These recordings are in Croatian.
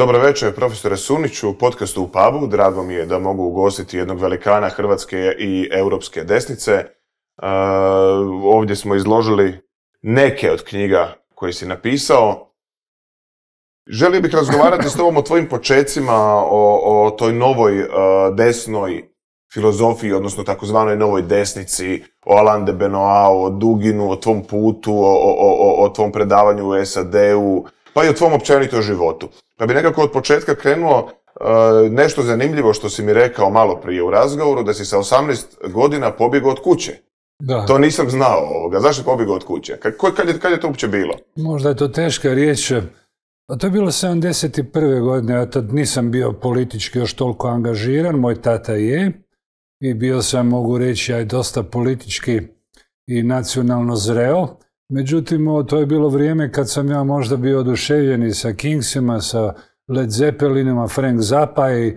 Dobro večer, profesore Suniću, u podcastu u pubu. Drago mi je da mogu ugostiti jednog velikana hrvatske i europske desnice. E, ovdje smo izložili neke od knjiga koje si napisao. Želio bih razgovarati s tobom o tvojim počecima, o, toj novoj e, desnoj filozofiji, odnosno takozvanoj novoj desnici, o Alain de Benoit, o Duginu, o tvom putu, o, tvom predavanju u SAD-u, pa i o tvom općenito životu. Pa bi nekako od početka krenuo e, nešto zanimljivo što si mi rekao malo prije u razgovoru, da si sa 18 godina pobjegao od kuće. Da. To nisam znao ovoga. Zašto pobjegao od kuće? Kad, je, to uopće bilo? Možda je to teška riječ. A pa to je bilo 71. godine, ja tad nisam bio politički još toliko angažiran, moj tata je. I bio sam, mogu reći, aj dosta politički i nacionalno zreo. Međutim, to je bilo vrijeme kad sam ja možda bio i sa Kingsima, sa Led Zeppelinima, Frank Zappa i,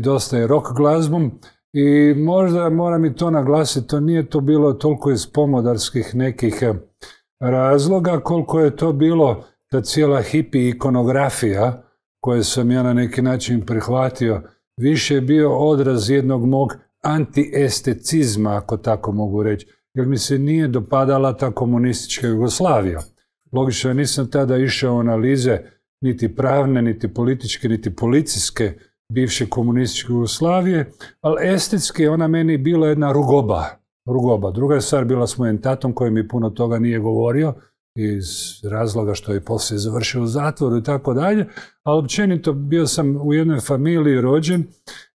dosta je rock glazbom. I možda moram i to naglasiti, to nije to bilo toliko iz pomodarskih nekih eh, razloga, koliko je to bilo ta cijela hipi ikonografija koju sam ja na neki način prihvatio, više je bio odraz jednog mog antiestecizma, ako tako mogu reći jer mi se nije dopadala ta komunistička Jugoslavija. Logično, ja nisam tada išao analize niti pravne, niti političke, niti policijske bivše komunističke Jugoslavije, ali estetski ona meni bila jedna rugoba. rugoba. Druga je stvar bila s mojim tatom koji mi puno toga nije govorio iz razloga što je poslije završio u zatvoru i tako dalje, ali općenito bio sam u jednoj familiji rođen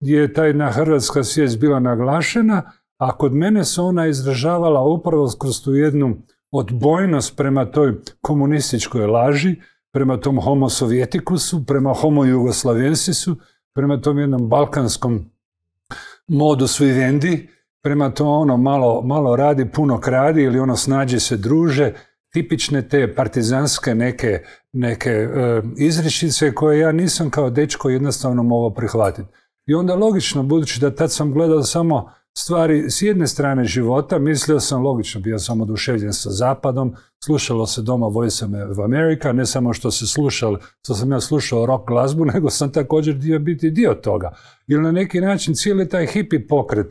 gdje je ta jedna hrvatska svijest bila naglašena, a kod mene se ona izražavala upravo skroz tu jednu odbojnost prema toj komunističkoj laži, prema tom homo sovjetikusu, prema homo jugoslavensisu, prema tom jednom balkanskom svi vendi, prema to ono malo, malo radi, puno kradi ili ono snađe se druže, tipične te partizanske neke, neke e, koje ja nisam kao dečko jednostavno mogao prihvatiti. I onda logično, budući da tad sam gledao samo stvari s jedne strane života, mislio sam, logično, bio sam oduševljen sa zapadom, slušalo se doma Voice of America, ne samo što se slušalo, što sam ja slušao rock glazbu, nego sam također dio biti dio toga. Jer na neki način cijeli taj hippie pokret,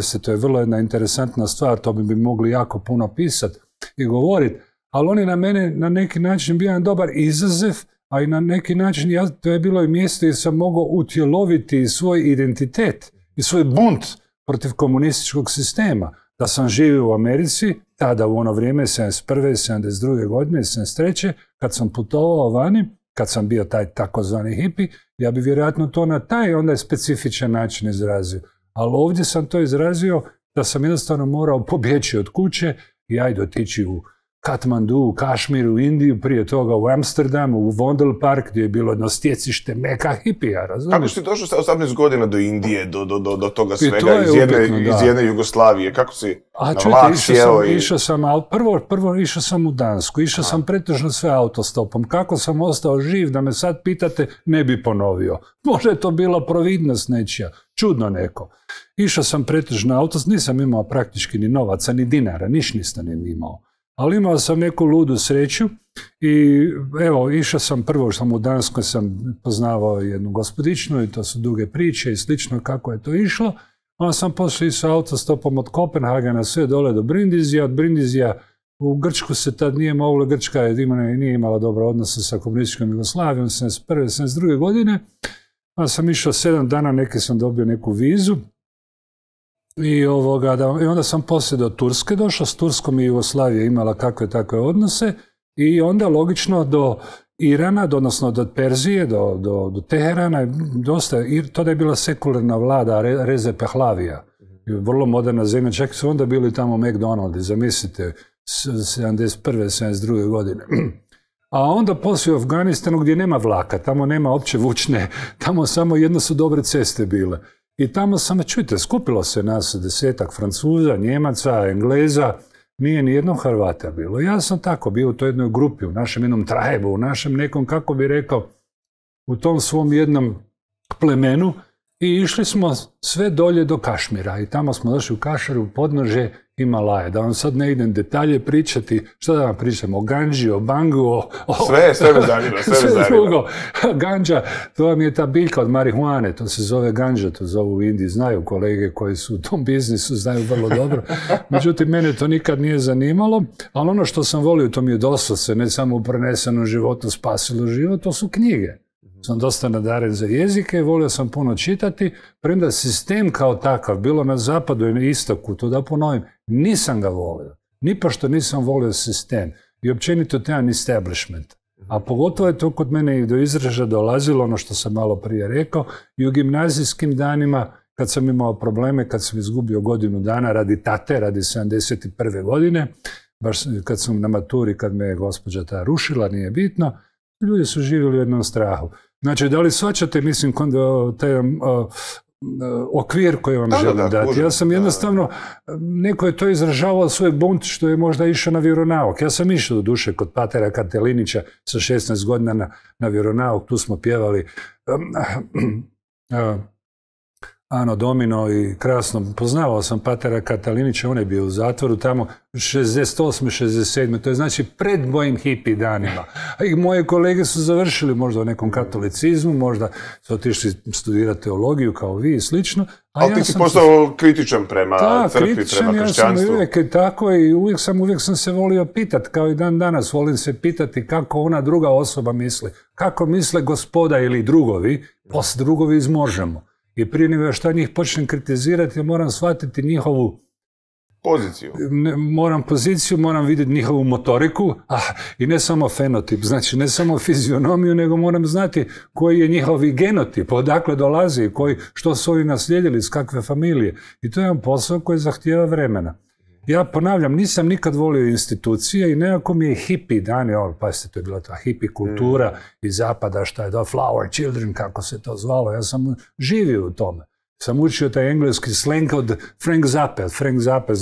se to je vrlo jedna interesantna stvar, to bi mi mogli jako puno pisati i govoriti, ali on je na mene na neki način bio jedan dobar izazov, a i na neki način ja, to je bilo i mjesto gdje sam mogao utjeloviti svoj identitet i svoj bunt protiv komunističkog sistema. Da sam živio u Americi, tada u ono vrijeme, 71. 72. godine, 73. kad sam putovao vani, kad sam bio taj takozvani hipi, ja bi vjerojatno to na taj onda specifičan način izrazio. Ali ovdje sam to izrazio da sam jednostavno morao pobjeći od kuće i ajde otići u Katmandu, u Indiju, prije toga u Amsterdamu, u Vondel Park, gdje je bilo jedno stjecište meka hipija, razumiješ? Kako si došao sa 18 godina do Indije, do, toga svega, iz, jedne, Jugoslavije, kako si A, na čujte, išao sam, išao sam, ali prvo, išao sam u Dansku, išao sam pretežno sve autostopom, kako sam ostao živ, da me sad pitate, ne bi ponovio. Možda je to bila providnost nečija, čudno neko. Išao sam pretežno autostopom, nisam imao praktički ni novaca, ni dinara, niš nisam imao. Ali imao sam neku ludu sreću i evo, išao sam prvo što sam u Danskoj sam poznavao jednu gospodičnu i to su duge priče i slično kako je to išlo. Onda sam pošli sa autostopom od Kopenhagena sve dole do Brindizija, od Brindizija u Grčku se tad nije moglo, Grčka je nije imala dobro odnose sa komunističkom Jugoslavijom, 71. druge godine. Pa sam išao sedam dana, neki sam dobio neku vizu i, onda sam poslije do Turske došao, s Turskom i Jugoslavija imala kakve takve odnose i onda logično do Irana, odnosno do Perzije, do, Teherana, dosta, i je bila sekularna vlada Reze Pehlavija, vrlo moderna zemlja, čak su onda bili tamo McDonald's, zamislite, 71. 72. godine. A onda poslije u Afganistanu gdje nema vlaka, tamo nema opće vučne, tamo samo jedno su dobre ceste bile. I tamo sam, čujte, skupilo se nas desetak Francuza, Njemaca, Engleza, nije ni Hrvata bilo. Ja sam tako bio u toj jednoj grupi, u našem jednom trajebu, u našem nekom, kako bi rekao, u tom svom jednom plemenu i išli smo sve dolje do Kašmira i tamo smo došli u kašaru u podnože je, da vam sad ne idem detalje pričati, što da vam pričam, o ganđi, o bangu, o... Sve, sve me zanima, sve, drugo. Ganđa, to vam je ta biljka od marihuane, to se zove ganđa, to zovu u Indiji, znaju kolege koji su u tom biznisu, znaju vrlo dobro. Međutim, mene to nikad nije zanimalo, ali ono što sam volio, to mi je se, ne samo u prenesenom životu spasilo život, to su knjige sam dosta nadaren za jezike i volio sam puno čitati, premda sistem kao takav, bilo na zapadu i na istoku, to da ponovim, nisam ga volio. Nipošto nisam volio sistem i općenito taj establishment. A pogotovo je to kod mene i do izraža dolazilo, ono što sam malo prije rekao, i u gimnazijskim danima, kad sam imao probleme, kad sam izgubio godinu dana radi tate, radi 71. godine, baš kad sam na maturi, kad me je gospođa ta rušila, nije bitno, ljudi su živjeli u jednom strahu. Znači, da li svačate, mislim, taj okvir koji vam da, dati. ja sam jednostavno, neko je to izražavao svoj bunt što je možda išao na vjeronauk. Ja sam išao do duše kod Patera Katelinića sa 16 godina na, na tu smo pjevali. Um, uh, Ano Domino i krasno, poznavao sam Patera Katalinića, on je bio u zatvoru tamo 68. 67. To je znači pred mojim hipi danima. A i moje kolege su završili možda u nekom katolicizmu, možda su otišli studirati teologiju kao vi i slično. A Ali ja ti si postao kritičan prema crkvi, prema ja Sam uvijek, tako i uvijek sam, uvijek sam se volio pitati, kao i dan danas volim se pitati kako ona druga osoba misli. Kako misle gospoda ili drugovi, post drugovi izmožemo. I prije nego što njih počnem kritizirati, moram shvatiti njihovu poziciju. Moram poziciju, moram vidjeti njihovu motoriku, i ne samo fenotip, znači ne samo fizionomiju, nego moram znati koji je njihovi genotip, odakle dolazi, što su oni naslijedili, iz kakve familije. I to je jedan posao koji zahtijeva vremena ja ponavljam, nisam nikad volio institucije i nekako mi je hippie dani, pa pazite, to je bila ta hippie kultura i mm. iz zapada, šta je to, flower children, kako se to zvalo, ja sam živio u tome. Sam učio taj engleski sleng od Frank Zappe, Frank Zappe,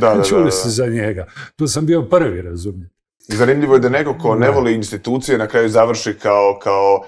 da, čuli se za njega. Tu sam bio prvi, razumijem. Zanimljivo je da neko ko ne voli institucije na kraju završi kao, kao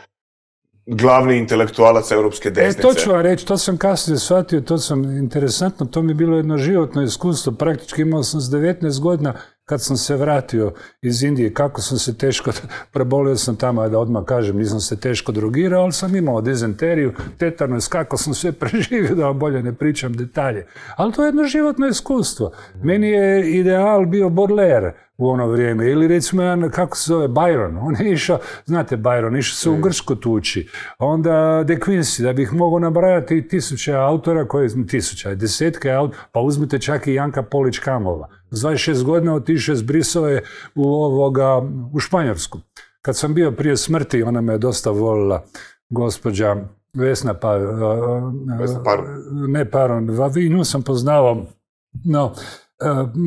glavni intelektualac europske desnice. E, to ću vam reći, to sam kasnije shvatio, to sam interesantno, to mi je bilo jedno životno iskustvo, praktički imao sam s 19 godina, kad sam se vratio iz Indije, kako sam se teško, prebolio sam tamo, da odmah kažem, nisam se teško drogirao, ali sam imao dizenteriju, tetanus, kako sam sve preživio, da vam bolje ne pričam detalje. Ali to je jedno životno iskustvo. Meni je ideal bio Baudelaire u ono vrijeme, ili recimo kako se zove, Byron, on je išao, znate Bajron, išao se u mm. Grčku tući. onda De Quincy, da bih mogao nabrajati tisuće autora, koje, tisuća, desetke autora, pa uzmite čak i Janka Polić Kamova s 26 godina otišao iz Brisove u, ovoga, u Španjolsku. Kad sam bio prije smrti, ona me je dosta volila, gospođa Vesna pa, e, e, Paron. Ne Paron, nju sam poznavao, no, e,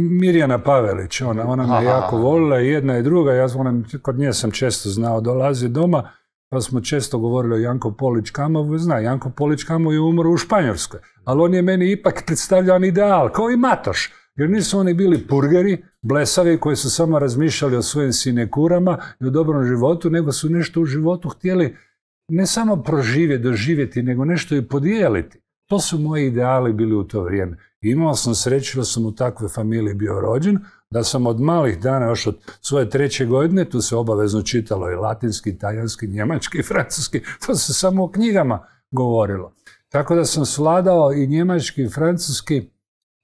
Mirjana Pavelić, ona, ona me jako volila, jedna i druga, ja ona, kod nje sam često znao, dolazi doma, pa smo često govorili o Janko Polić Kamovu, zna, Janko Polić Kamov je umro u Španjolskoj, ali on je meni ipak predstavljan ideal, kao i Matoš. Jer nisu oni bili purgeri, blesavi koji su samo razmišljali o svojim sinekurama i o dobrom životu, nego su nešto u životu htjeli ne samo proživjeti, doživjeti, nego nešto i podijeliti. To su moji ideali bili u to vrijeme. I imao sam sreću da sam u takvoj familiji bio rođen, da sam od malih dana, još od svoje treće godine, tu se obavezno čitalo i latinski, talijanski, njemački, francuski, to se samo o knjigama govorilo. Tako da sam sladao i njemački i francuski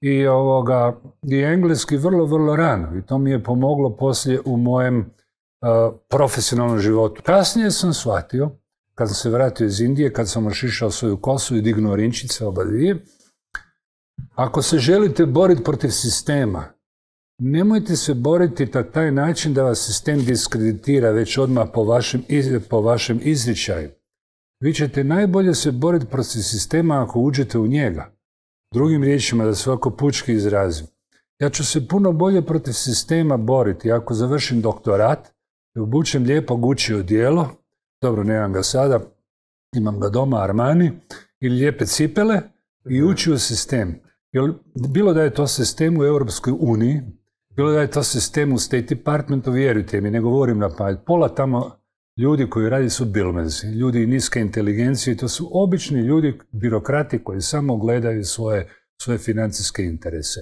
i, ovoga, i engleski vrlo, vrlo rano. I to mi je pomoglo poslije u mojem e, profesionalnom životu. Kasnije sam shvatio, kad sam se vratio iz Indije, kad sam ošišao svoju kosu i dignuo rinčice oba dvije, ako se želite boriti protiv sistema, nemojte se boriti na taj način da vas sistem diskreditira već odmah po vašem, po vašem izričaju. Vi ćete najbolje se boriti protiv sistema ako uđete u njega. Drugim riječima, da se ovako pučki izrazim. Ja ću se puno bolje protiv sistema boriti. Ako završim doktorat, obučem lijepo gučio odijelo, dobro, nemam ga sada, imam ga doma, Armani, ili lijepe cipele i ući mhm. u sistem. bilo da je to sistem u Europskoj uniji, bilo da je to sistem u State Departmentu, vjerujte mi, ne govorim na pamet. Pola tamo ljudi koji radi su bilmezi, ljudi niske inteligencije, to su obični ljudi, birokrati koji samo gledaju svoje, financijske interese.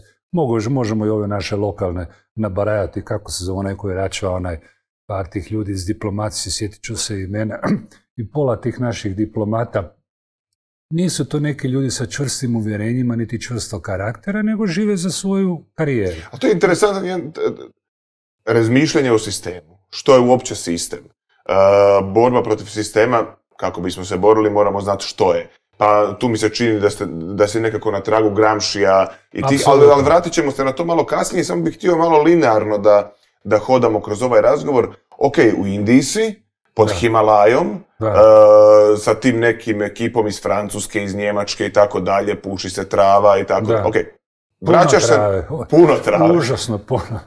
možemo i ove naše lokalne nabarajati, kako se zove onaj koji račva onaj par tih ljudi iz diplomacije, sjetit ću se imena, i pola tih naših diplomata nisu to neki ljudi sa čvrstim uvjerenjima, niti čvrsto karaktera, nego žive za svoju karijeru. A to je interesantno razmišljanje o sistemu. Što je uopće sistem? E, borba protiv sistema, kako bismo se borili, moramo znati što je. Pa tu mi se čini da ste, da si nekako na tragu Gramšija i ti, ali, ali, vratit ćemo se na to malo kasnije, samo bih htio malo linearno da, da hodamo kroz ovaj razgovor. Ok, u Indiji si, pod Himalajom, Uh, sa tim nekim ekipom iz Francuske, iz Njemačke i tako dalje, puši se trava i tako Ok, se... Puno trave. Užasno puno.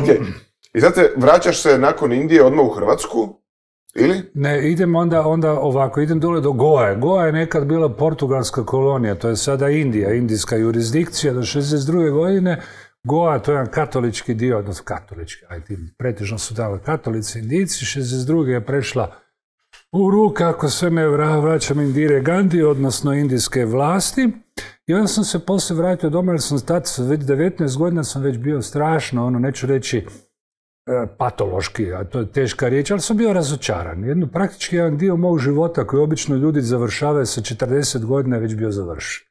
I sad vraćaš se nakon Indije odmah u Hrvatsku, ili? Ne, idem onda, onda ovako, idem dole do Goa. Goa je nekad bila portugalska kolonija, to je sada Indija, indijska jurisdikcija do 62. godine. Goa, to je jedan katolički dio, odnosno katolički, ajde, pretežno su dali katolici indici, 62. je prešla u ruke, ako sve ne vraćam Indire Gandhi, odnosno indijske vlasti. I onda sam se poslije vratio doma, jer sam tad, već 19 godina sam već bio strašno, ono, neću reći, E, patološki, a to je teška riječ, ali sam bio razočaran. Jedno, praktički jedan dio mog života koji obično ljudi završavaju sa 40 godina je već bio završen.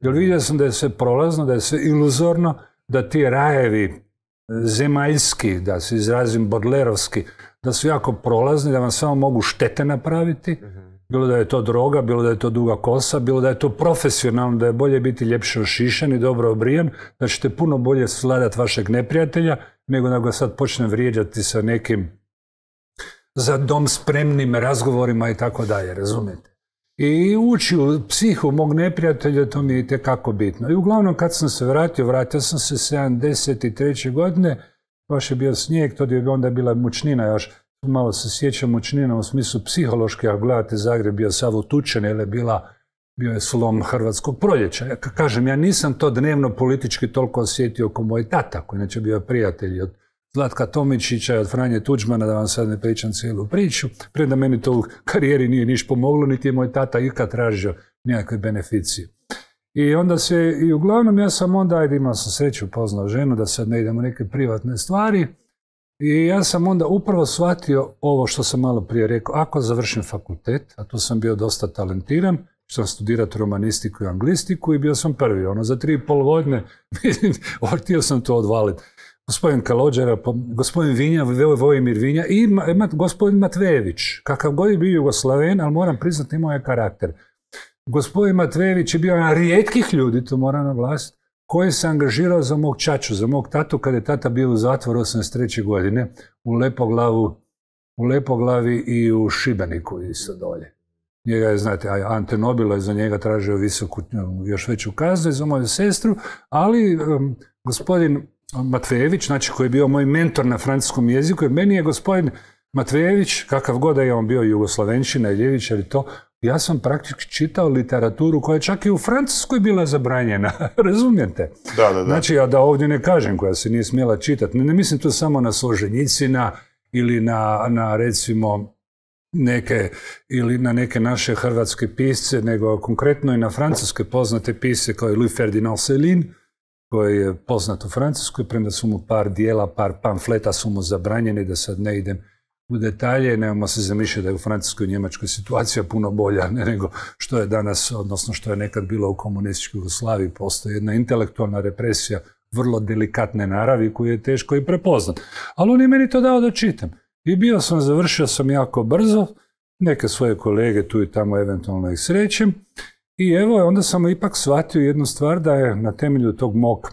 Jer vidio sam da je sve prolazno, da je sve iluzorno, da ti rajevi e, zemaljski, da se izrazim bodlerovski, da su jako prolazni, da vam samo mogu štete napraviti, mhm. Bilo da je to droga, bilo da je to duga kosa, bilo da je to profesionalno, da je bolje biti ljepše ošišan i dobro obrijan, da ćete puno bolje sladati vašeg neprijatelja, nego da ga sad počne vrijeđati sa nekim za dom spremnim razgovorima i tako dalje, razumijete? I ući u psihu mog neprijatelja, to mi je itekako bitno. I uglavnom kad sam se vratio, vratio sam se 73. godine, baš je bio snijeg, to je onda bila mučnina još, malo se sjećam učinjena u smislu psihološke, ako gledate Zagreb bio sav utučen, jer je bila, bio je slom hrvatskog proljeća. Ja, kažem, ja nisam to dnevno politički toliko osjetio kao moj tata, koji neće bio prijatelj od Zlatka Tomičića, od Franje Tuđmana, da vam sad ne pričam cijelu priču, da meni to u karijeri nije niš pomoglo, niti je moj tata ikad tražio nekakve beneficije. I onda se, i uglavnom ja sam onda, ajde imao sam sreću, poznao ženu, da sad ne idemo neke privatne stvari, i ja sam onda upravo shvatio ovo što sam malo prije rekao. Ako završim fakultet, a tu sam bio dosta talentiran, što sam studirat romanistiku i anglistiku i bio sam prvi. Ono, za tri i pol godine htio sam to odvaliti. Gospodin Kalođera, gospodin Vinja, Vojimir Vinja i gospodin Matvejević. Kakav god je bio Jugoslaven, ali moram priznati imao je karakter. Gospodin Matvejević je bio jedan rijetkih ljudi, to moram naglasiti, koje se angažirao za mog čaču, za mog tatu, kada je tata bio u zatvoru 83. godine, u Lepoglavu, u Lepoglavi i u Šibeniku isto dolje. Njega je, znate, Ante Nobilo je za njega tražio visoku, još veću kaznu i za moju sestru, ali gospodin Matvejević, znači koji je bio moj mentor na francuskom jeziku, meni je gospodin Matvejević, kakav god je on bio jugoslavenčina i ljević, ali to, ja sam praktički čitao literaturu koja je čak i u Francuskoj bila zabranjena, razumijete? Da, da, da. Znači, ja da ovdje ne kažem koja se nije smjela čitati. Ne, mislim to samo na Složenicina ili na, recimo neke ili na neke naše hrvatske pisce, nego konkretno i na francuske poznate pisce kao je Louis Ferdinand Céline koji je poznat u Francuskoj, premda su mu par dijela, par pamfleta su mu zabranjeni, da sad ne idem u detalje, nemamo se zamišljati da je u Francuskoj i Njemačkoj situacija puno bolja nego što je danas, odnosno što je nekad bilo u komunističkoj Jugoslaviji. Postoji jedna intelektualna represija vrlo delikatne naravi koju je teško i prepoznat. Ali on je meni to dao da čitam. I bio sam, završio sam jako brzo, neke svoje kolege tu i tamo eventualno ih srećem. I evo, onda sam ipak shvatio jednu stvar da je na temelju tog mog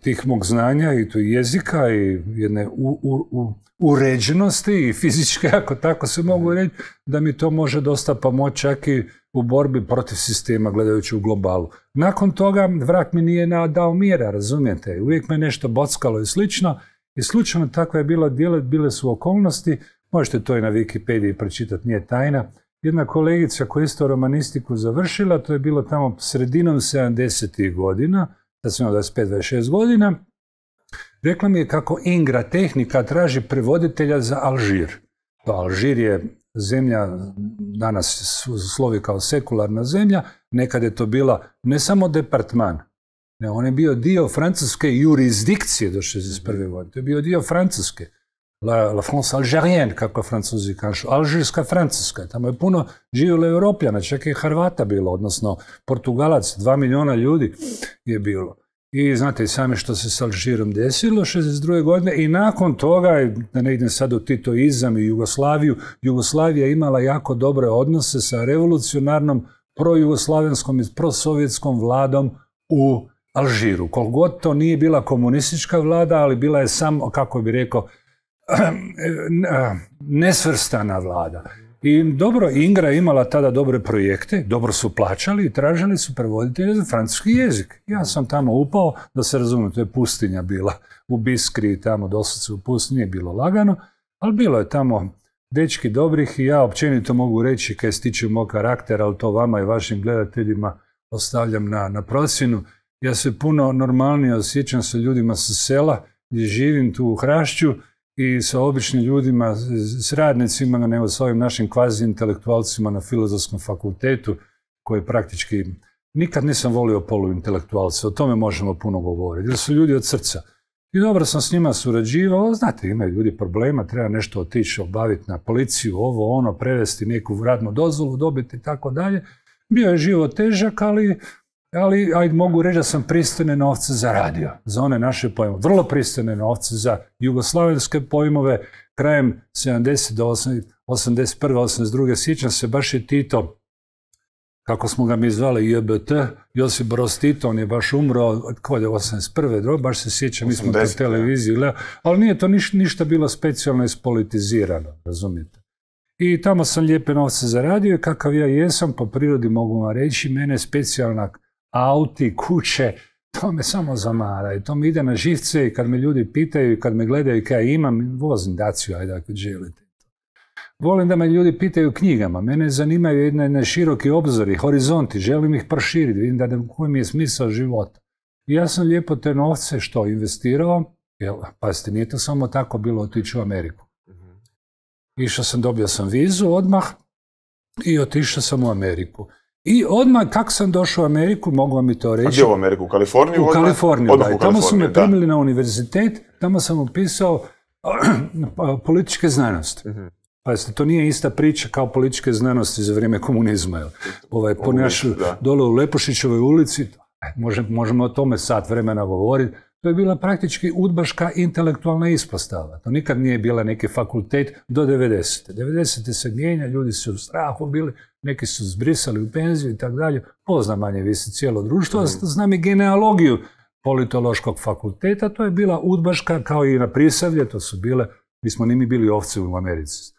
tih mog znanja i tu jezika i jedne u, uređenosti i fizičke, ako tako se mogu reći, da mi to može dosta pomoći čak i u borbi protiv sistema, gledajući u globalu. Nakon toga vrak mi nije dao mjera, razumijete? Uvijek me nešto bockalo i slično. I slučajno takva je bila djela, bile su okolnosti. Možete to i na Wikipediji pročitati, nije tajna. Jedna kolegica koja je isto romanistiku završila, to je bilo tamo sredinom 70. godina, da sam imao 25-26 godina, rekla mi je kako Ingra tehnika traži prevoditelja za Alžir. Pa Alžir je zemlja, danas slovi kao sekularna zemlja, nekad je to bila ne samo departman, ne, on je bio dio francuske jurisdikcije do 61. godine, to je bio dio francuske. La, France algérienne, kako pa francuzi kažu, alžirska francuska, tamo je puno živjelo europljana, čak i Hrvata bilo, odnosno Portugalac, dva milijuna ljudi je bilo. I znate i sami što se s Alžirom desilo 62. godine i nakon toga, da ne idem sad u Titoizam i Jugoslaviju, Jugoslavija imala jako dobre odnose sa revolucionarnom projugoslavenskom i prosovjetskom vladom u Alžiru. Koliko god to nije bila komunistička vlada, ali bila je samo, kako bi rekao, Eh, nesvrstana vlada. I dobro, Ingra je imala tada dobre projekte, dobro su plaćali i tražili su prevoditelje za francuski jezik. Ja sam tamo upao, da se razumijem, to je pustinja bila u Biskri i tamo dosad u pustinji, nije bilo lagano, ali bilo je tamo dečki dobrih i ja općenito mogu reći kaj se tiče moj karaktera, ali to vama i vašim gledateljima ostavljam na, na Ja se puno normalnije osjećam sa ljudima sa sela gdje živim tu u Hrašću, i sa običnim ljudima, s radnicima, nego sa ovim našim kvazi intelektualcima na filozofskom fakultetu, koji praktički nikad nisam volio poluintelektualce, o tome možemo puno govoriti, jer su ljudi od srca. I dobro sam s njima surađivao, znate, imaju ljudi problema, treba nešto otići, obaviti na policiju, ovo, ono, prevesti neku radnu dozvolu, dobiti i tako dalje. Bio je život težak, ali ali ajde mogu reći da sam pristojne novce zaradio za one naše pojmove, vrlo pristojne novce za jugoslavenske pojmove krajem 70 do 81. 82. sjećam se baš je Tito kako smo ga mi zvali JBT, Josip Broz Tito, on je baš umro, kod je 81. baš se sjećam, mi smo to televiziji, ali nije to ništa bilo specijalno ispolitizirano, razumijete. I tamo sam lijepe novce zaradio i kakav ja jesam, po prirodi mogu vam reći, mene specijalna auti, kuće, to me samo zamara i to mi ide na živce i kad me ljudi pitaju i kad me gledaju kaj imam, vozim daciju, ajde ako želite. Volim da me ljudi pitaju knjigama, mene zanimaju jedne, jedne široki obzori, horizonti, želim ih proširiti, vidim da, koji mi je smisao života. I ja sam lijepo te novce što investirao, pa pazite, nije to samo tako bilo otići u Ameriku. Mhm. Išao sam, dobio sam vizu odmah i otišao sam u Ameriku. I odmah, kako sam došao u Ameriku, mogu vam i to reći. A gdje u Ameriku? U Kaliforniju? U Kaliforniju, da. tamo su me primili na univerzitet, tamo sam upisao političke znanosti. Mhm. to nije ista priča kao političke znanosti za vrijeme komunizma. Jel? Ovaj, po dole u Lepošićevoj ulici, e, možemo, možemo o tome sat vremena govoriti, to je bila praktički udbaška intelektualna ispostava. To nikad nije bila neki fakultet do 90. 90. se mijenja, ljudi su u strahu bili, neki su zbrisali u penziju i tako dalje. Pozna manje visi cijelo društvo, znam i genealogiju politološkog fakulteta, to je bila udbaška kao i na Prisavlje, to su bile, mi smo nimi bili ovce u Americi.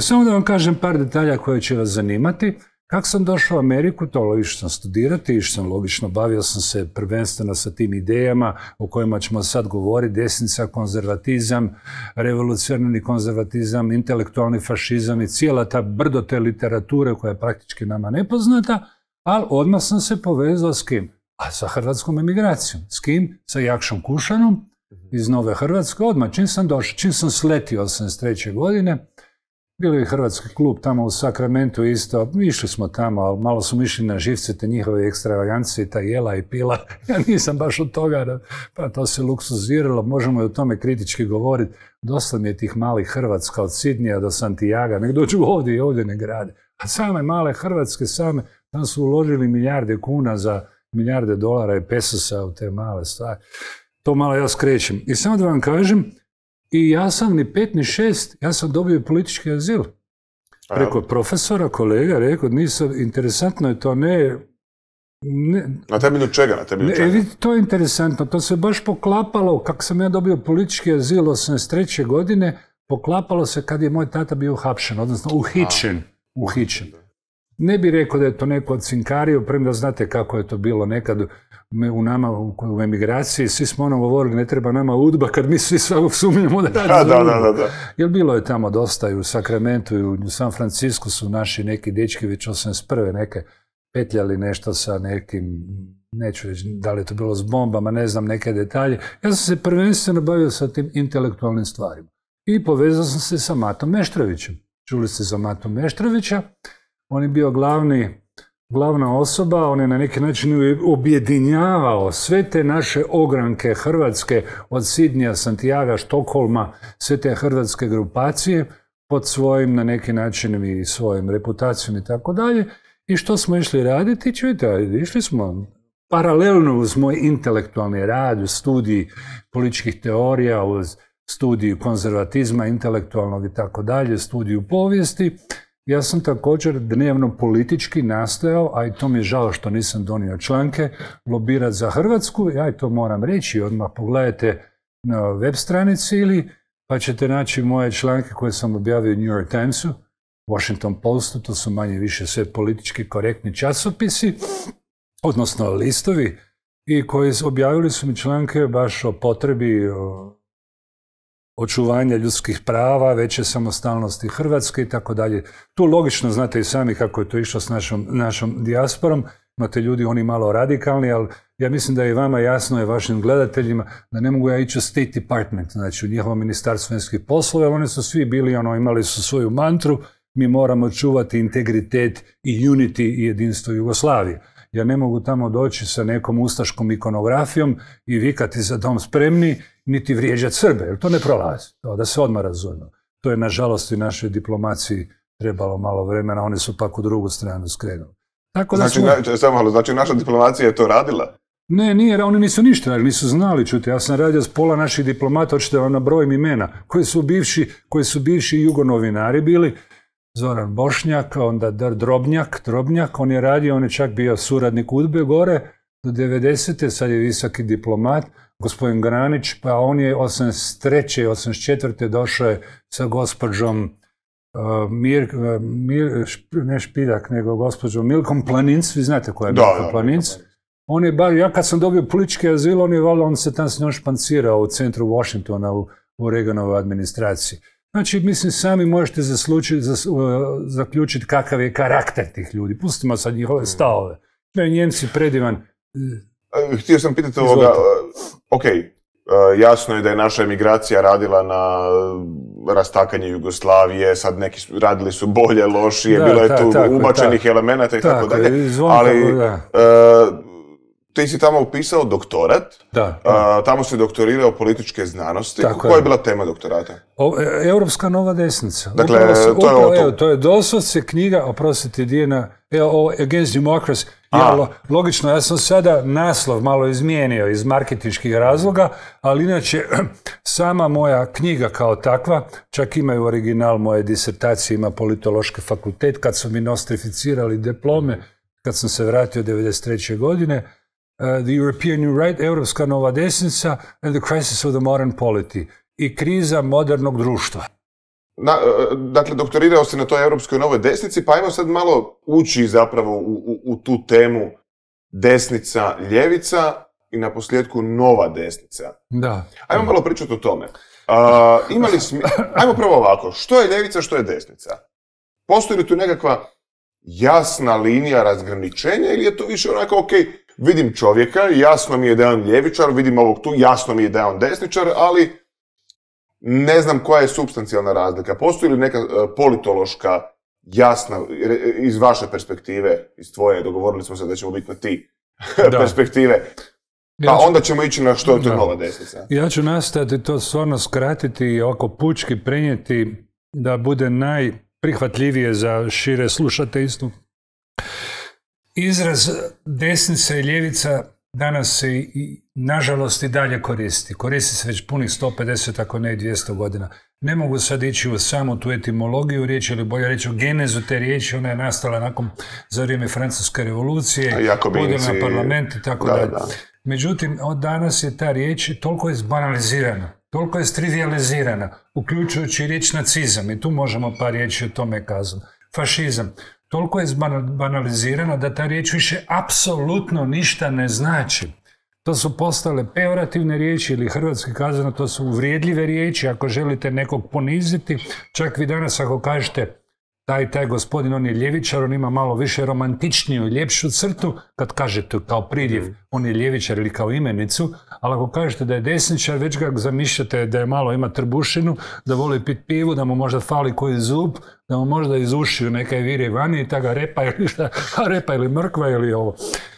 samo da vam kažem par detalja koje će vas zanimati. Kako sam došao u Ameriku, to logično studirati, išao sam logično, bavio sam se prvenstveno sa tim idejama o kojima ćemo sad govoriti, desnica, konzervatizam, revolucionarni konzervatizam, intelektualni fašizam i cijela ta brdo te literature koja je praktički nama nepoznata, ali odmah sam se povezao s kim? A sa hrvatskom emigracijom. S kim? Sa Jakšom Kušanom iz Nove Hrvatske. Odmah čim sam došao, čim sam sletio 83. godine, bio je hrvatski klub tamo u Sakramentu isto, išli smo tamo, ali malo smo išli na živce te njihove ekstravagancije, ta jela i pila. Ja nisam baš od toga, pa to se luksuziralo, možemo i o tome kritički govoriti. Dosta mi je tih malih Hrvatska od Sidnija do Santiaga, nek dođu ovdje i ovdje ne grade. A same male Hrvatske same, tam su uložili milijarde kuna za milijarde dolara i pesosa u te male stvari. To malo ja skrećem. I samo da vam kažem, i ja sam ni pet, ni šest, ja sam dobio politički azil. Preko profesora, kolega, rekao, interesantno je to, ne... na temelju čega, na e, Vidite, to je interesantno, to se baš poklapalo, kako sam ja dobio politički azil 83. godine, poklapalo se kad je moj tata bio hapšen odnosno uhićen. Uhićen. Ne bi rekao da je to neko cinkario, premda znate kako je to bilo nekad u nama u, emigraciji, svi smo ono govorili ne treba nama udba kad mi svi samo sumnjamo da radi da, da, da, Jer bilo je tamo dosta i u Sakramentu i u San Francisco su naši neki dečki već 81. neke petljali nešto sa nekim, neću reći da li je to bilo s bombama, ne znam neke detalje. Ja sam se prvenstveno bavio sa tim intelektualnim stvarima. I povezao sam se sa Matom Meštrovićem. Čuli ste za Matu Meštrovića, on je bio glavni, glavna osoba, on je na neki način objedinjavao sve te naše ogranke Hrvatske od Sidnija, Santiaga, Štokolma, sve te hrvatske grupacije pod svojim, na neki način i svojim reputacijom i tako dalje. I što smo išli raditi? Čujte, išli smo paralelno uz moj intelektualni rad, uz studiji političkih teorija, uz studiju konzervatizma, intelektualnog i tako dalje, studiju povijesti, ja sam također dnevno politički nastojao, a i to mi je žao što nisam donio članke, lobirat za Hrvatsku, ja i to moram reći, odmah pogledajte na web stranici ili pa ćete naći moje članke koje sam objavio u New York Timesu, Washington Postu, to su manje više sve politički korektni časopisi, odnosno listovi, i koji objavili su mi članke baš o potrebi očuvanja ljudskih prava, veće samostalnosti Hrvatske i tako dalje. Tu logično znate i sami kako je to išlo s našom, našom dijasporom. Imate ljudi, oni malo radikalni, ali ja mislim da je vama jasno i vašim gledateljima da ne mogu ja ići u State Department, znači u njihovo ministarstvo vanjskih poslova, oni su svi bili, ono, imali su svoju mantru, mi moramo čuvati integritet i unity i jedinstvo Jugoslavije. Ja ne mogu tamo doći sa nekom ustaškom ikonografijom i vikati za dom spremni niti vrijeđati Srbe, jer to ne prolazi. To, da se odmah razumno. To je, nažalost, i našoj diplomaciji trebalo malo vremena, oni su pak u drugu stranu skrenuli. Tako da znači, znači, naša diplomacija je to radila? Ne, nije, oni nisu ništa radili, nisu znali, čuti, ja sam radio s pola naših diplomata, hoćete vam na broj imena, koji su bivši, koji su bivši jugonovinari bili, Zoran Bošnjak, onda Drobnjak, Drobnjak, on je radio, on je čak bio suradnik Udbe gore, do 90. sad je visoki diplomat, gospodin Granić, pa on je 83. 84. došao je sa gospođom e, Mir, e, ne Špidak, nego gospođom Milkom Planinc, vi znate koja je da, Milkom Planinc. On je bar, ja kad sam dobio politički azil, on je valjda, on se tam s njom špancirao u centru Washingtona u, u Reaganovoj administraciji. Znači, mislim, sami možete e, zaključiti kakav je karakter tih ljudi. Pustimo sad njihove mm. stavove. Njemci predivan. Htio sam pitati ovoga, ok, e, jasno je da je naša emigracija radila na rastakanje Jugoslavije, sad neki su, radili su bolje, lošije, bilo je tu ubačenih elemenata i tako, dalje, ali e, ti si tamo upisao doktorat, da, da. tamo si doktorirao političke znanosti. Tako Koja je. bila tema doktorata? E, Europska nova desnica. Dakle, to, je evo, to je doslovce knjiga, oprostite Dijena, e, Against Democracy. Ja, logično, ja sam sada naslov malo izmijenio iz marketinških razloga, ali inače sama moja knjiga kao takva, čak imaju original moje disertacije, ima politološki fakultet, kad su mi nostrificirali diplome, kad sam se vratio 1993. godine, Uh, the European New Right, europska nova desnica and the crisis of the modern polity i kriza modernog društva. Uh, dakle, doktorirao se na toj europskoj novoj desnici, pa ajmo sad malo ući zapravo u, tu temu desnica, ljevica i na posljedku nova desnica. Da. Ajmo malo pričati o tome. Uh, imali Ajmo prvo ovako, što je ljevica, što je desnica? Postoji li tu nekakva jasna linija razgraničenja ili je to više onako, ok, vidim čovjeka, jasno mi je da je on ljevičar, vidim ovog tu, jasno mi je da je on desničar, ali ne znam koja je substancijalna razlika. Postoji li neka e, politološka, jasna, iz vaše perspektive, iz tvoje, dogovorili smo se da ćemo biti na ti perspektive, pa onda ćemo ići na što je to nova desnica. Ja ću nastati to stvarno skratiti i oko pučki prenijeti da bude najprihvatljivije za šire slušateljstvo izraz desnica i ljevica danas se i, nažalost i dalje koristi. Koristi se već punih 150, ako ne i 200 godina. Ne mogu sad ići u samu tu etimologiju riječi, ili bolje reći u genezu te riječi, ona je nastala nakon za vrijeme Francuske revolucije, na parlament i tako da, dalje. Međutim, od danas je ta riječ toliko je zbanalizirana, toliko je strivializirana uključujući riječ nacizam, i tu možemo par riječi o tome kazati. Fašizam toliko je banalizirana da ta riječ više apsolutno ništa ne znači. To su postale peorativne riječi ili hrvatski kazano to su uvrijedljive riječi ako želite nekog poniziti. Čak vi danas ako kažete taj, taj gospodin, on je ljevičar, on ima malo više romantičniju i ljepšu crtu, kad kažete kao priljev, mm. on je ljevičar ili kao imenicu, ali ako kažete da je desničar, već ga zamišljate da je malo, ima trbušinu, da voli pit pivu, da mu možda fali koji zub, da mu možda iz ušiju neke vire vani i ga repa ili šta, repa ili mrkva ili ovo.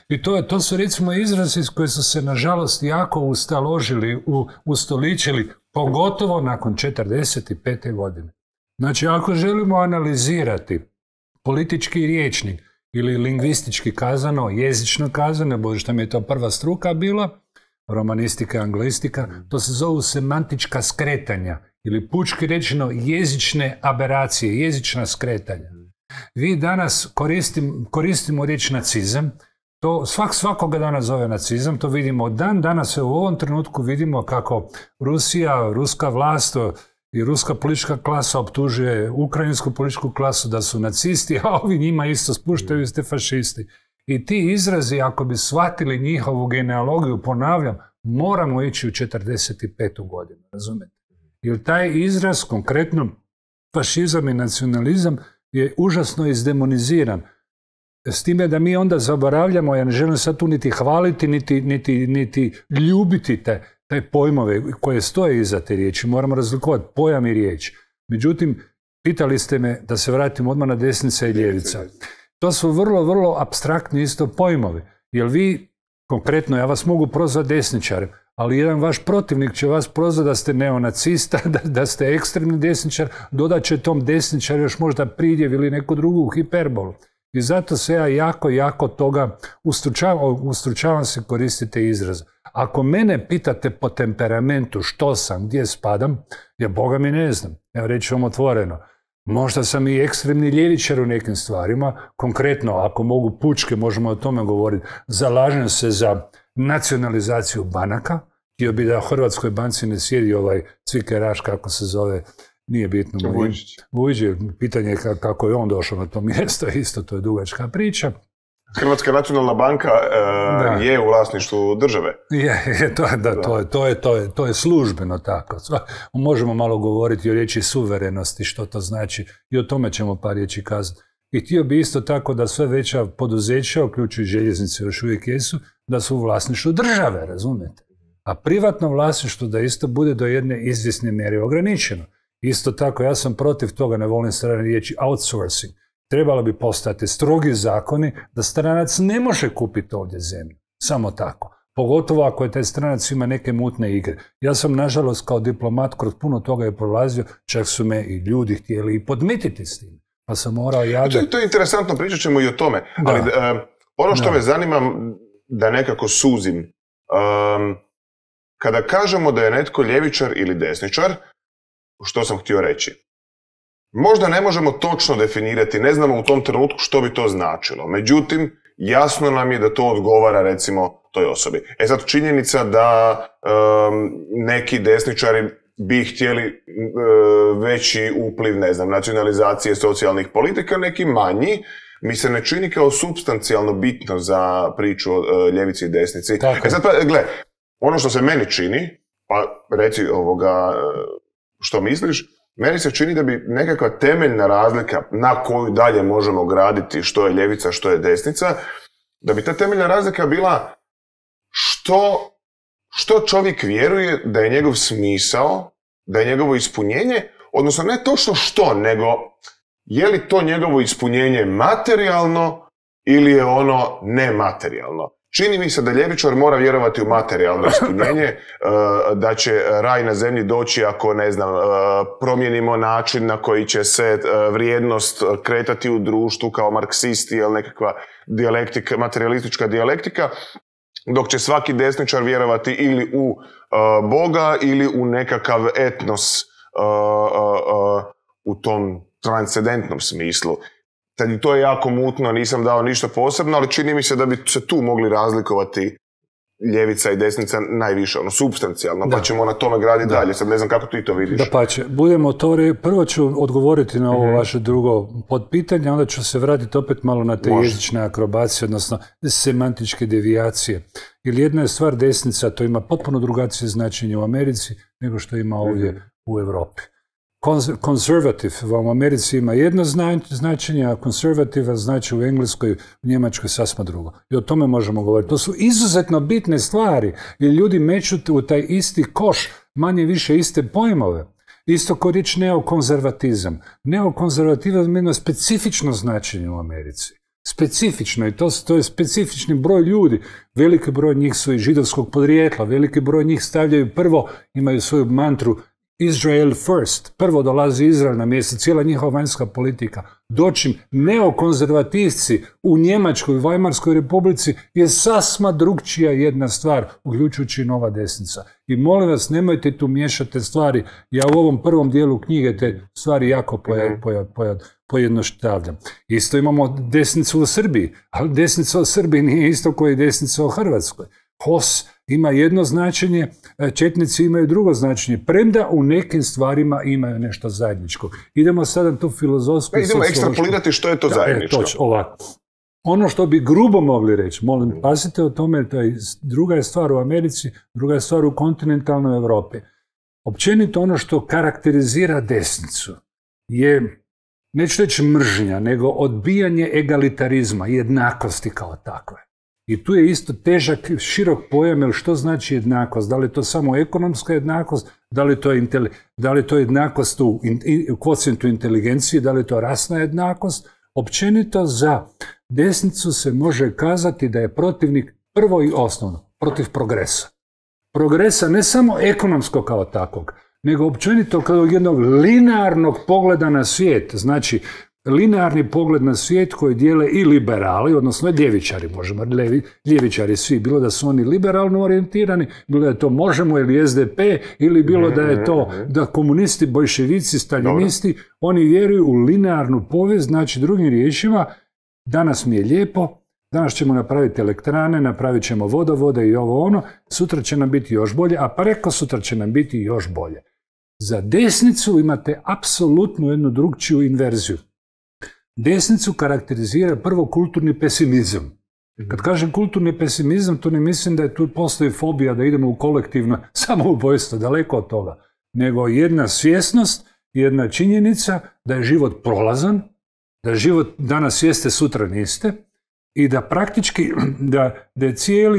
I to, to su recimo izrazi koje su se nažalost jako ustaložili, u, ustoličili, pogotovo nakon 45. godine. Znači, ako želimo analizirati politički riječnik ili lingvistički kazano, jezično kazano, bože što mi je to prva struka bila, romanistika i anglistika, mhm. to se zovu semantička skretanja ili pučki rečeno jezične aberacije, jezična skretanja. Mhm. Vi danas koristim, koristimo riječ nacizam, to svak svakoga danas zove nacizam, to vidimo dan danas u ovom trenutku vidimo kako Rusija, ruska vlast, i ruska politička klasa optužuje ukrajinsku političku klasu da su nacisti, a ovi njima isto spuštaju ste fašisti. I ti izrazi, ako bi shvatili njihovu genealogiju, ponavljam, moramo ići u 45. godinu, razumete? Jer taj izraz, konkretno fašizam i nacionalizam, je užasno izdemoniziran. S time da mi onda zaboravljamo, ja ne želim sad tu niti hvaliti, niti, niti ljubiti te te pojmove koje stoje iza te riječi, moramo razlikovati pojam i riječ. Međutim, pitali ste me da se vratim odmah na desnica i ljevica. To su vrlo, vrlo abstraktni isto pojmovi. Jer vi, konkretno, ja vas mogu prozvati desničarem, ali jedan vaš protivnik će vas prozvati da ste neonacista, da, da ste ekstremni desničar, dodat će tom desničar još možda pridjev ili neku drugu hiperbolu. I zato se ja jako, jako toga ustručavam, se koristite izraz. Ako mene pitate po temperamentu što sam, gdje spadam, ja Boga mi ne znam. Evo reći vam otvoreno. Možda sam i ekstremni ljevičar u nekim stvarima. Konkretno, ako mogu pučke, možemo o tome govoriti. Zalažem se za nacionalizaciju banaka. Htio bi da Hrvatskoj banci ne sjedi ovaj cvikeraš, kako se zove, nije bitno. Vujđić. pitanje je kako je on došao na to mjesto, isto to je dugačka priča. Hrvatska nacionalna banka e, je u vlasništvu države. to, da, To, je, službeno tako. Možemo malo govoriti o riječi suverenosti, što to znači i o tome ćemo par riječi kazati. I htio bi isto tako da sve veća poduzeća, uključujući željeznice još uvijek jesu, da su u vlasništvu države, razumijete? A privatno vlasništvo da isto bude do jedne izvisne mjere ograničeno. Isto tako, ja sam protiv toga, ne volim strane riječi, outsourcing. Trebalo bi postati strogi zakoni da stranac ne može kupiti ovdje zemlju. Samo tako. Pogotovo ako je taj stranac ima neke mutne igre. Ja sam, nažalost, kao diplomat kroz puno toga je prolazio, čak su me i ljudi htjeli i podmititi s tim. Pa sam morao ja. To, znači, to je interesantno, pričat ćemo i o tome. Ali eh, ono što me zanima, da nekako suzim, ehm, kada kažemo da je netko ljevičar ili desničar, što sam htio reći. Možda ne možemo točno definirati, ne znamo u tom trenutku što bi to značilo. Međutim, jasno nam je da to odgovara recimo toj osobi. E sad činjenica da neki desničari bi htjeli eh, veći upliv, ne znam, nacionalizacije socijalnih politika, neki manji, mi se ne čini kao substancijalno bitno za priču o eh, ljevici i desnici. Tako. E sad pa, gle, ono što se meni čini, pa reci ovoga, što misliš, meni se čini da bi nekakva temeljna razlika na koju dalje možemo graditi što je ljevica, što je desnica, da bi ta temeljna razlika bila što, što čovjek vjeruje da je njegov smisao, da je njegovo ispunjenje, odnosno ne točno što, nego je li to njegovo ispunjenje materijalno ili je ono nematerijalno. Čini mi se da ljevičar mora vjerovati u materijalno ispunjenje, e, da će raj na zemlji doći ako, ne znam, e, promijenimo način na koji će se e, vrijednost kretati u društvu kao marksisti ili nekakva dijalektika, materialistička dijalektika, dok će svaki desničar vjerovati ili u Boga ili u nekakav etnos u tom transcendentnom smislu. Sad to je jako mutno, nisam dao ništa posebno, ali čini mi se da bi se tu mogli razlikovati ljevica i desnica najviše, ono, substancijalno, pa ćemo na tome graditi dalje. Sad ne znam kako ti to vidiš. Da pa će. Budemo to Prvo ću odgovoriti na ovo mhm. vaše drugo podpitanje, onda ću se vratiti opet malo na te jezične akrobacije, odnosno semantičke devijacije. Jer jedna je stvar desnica, to ima potpuno drugačije značenje u Americi nego što ima mhm. ovdje u Europi. Konzervativ u Americi ima jedno značenje, a konservativa znači u Engleskoj, u Njemačkoj sasma drugo. I o tome možemo govoriti. To su izuzetno bitne stvari, jer ljudi meću u taj isti koš, manje više iste pojmove. Isto ko riječ neokonzervatizam. Neokonzervatizam ima specifično značenje u Americi. Specifično i to, to je specifični broj ljudi. Veliki broj njih su i židovskog podrijetla, veliki broj njih stavljaju prvo, imaju svoju mantru – Izrael first, prvo dolazi Izrael na mjesec, cijela njihova vanjska politika, dočim neokonzervativci u Njemačkoj i Vajmarskoj republici je sasma drugčija jedna stvar, uključujući nova desnica. I molim vas, nemojte tu miješati stvari. Ja u ovom prvom dijelu knjige te stvari jako poja, mhm. pojednoštavljam. Isto imamo desnicu u Srbiji, ali desnica u Srbiji nije isto koja je desnica u Hrvatskoj. Hos ima jedno značenje, e, četnici imaju drugo značenje, premda u nekim stvarima imaju nešto zajedničko. Idemo sada tu filozofsku... Pa idemo ekstrapolirati što je to e, zajedničko. točno, ovako. Ono što bi grubo mogli reći, molim, mm. pazite o tome, druga je stvar u Americi, druga je stvar u kontinentalnoj Europi. Općenito ono što karakterizira desnicu je, neću reći mržnja, nego odbijanje egalitarizma, jednakosti kao takve. I tu je isto težak, širok pojam, jer što znači jednakost? Da li je to samo ekonomska jednakost? Da li je to, jednakost u, in, u inteligenciji? Da li je to rasna jednakost? Općenito za desnicu se može kazati da je protivnik prvo i osnovno, protiv progresa. Progresa ne samo ekonomsko kao takvog, nego općenito kao jednog linearnog pogleda na svijet, znači linearni pogled na svijet koji dijele i liberali, odnosno ljevičari, možemo ljevičari svi, bilo da su oni liberalno orijentirani, bilo da je to možemo ili SDP, ili bilo da je to mhm, mhm, mhm. da komunisti, bojševici, staljinisti, oni vjeruju u linearnu povijest, znači drugim riječima, danas mi je lijepo, Danas ćemo napraviti elektrane, napravit ćemo vodovode i ovo ono, sutra će nam biti još bolje, a preko sutra će nam biti još bolje. Za desnicu imate apsolutno jednu drugčiju inverziju. Desnicu karakterizira prvo kulturni pesimizam. Kad mhm. kažem kulturni pesimizam, to ne mislim da je tu postoji fobija da idemo u kolektivno samoubojstvo, daleko od toga. Nego jedna svjesnost, jedna činjenica da je život prolazan, da život danas jeste, sutra niste i da praktički, da, je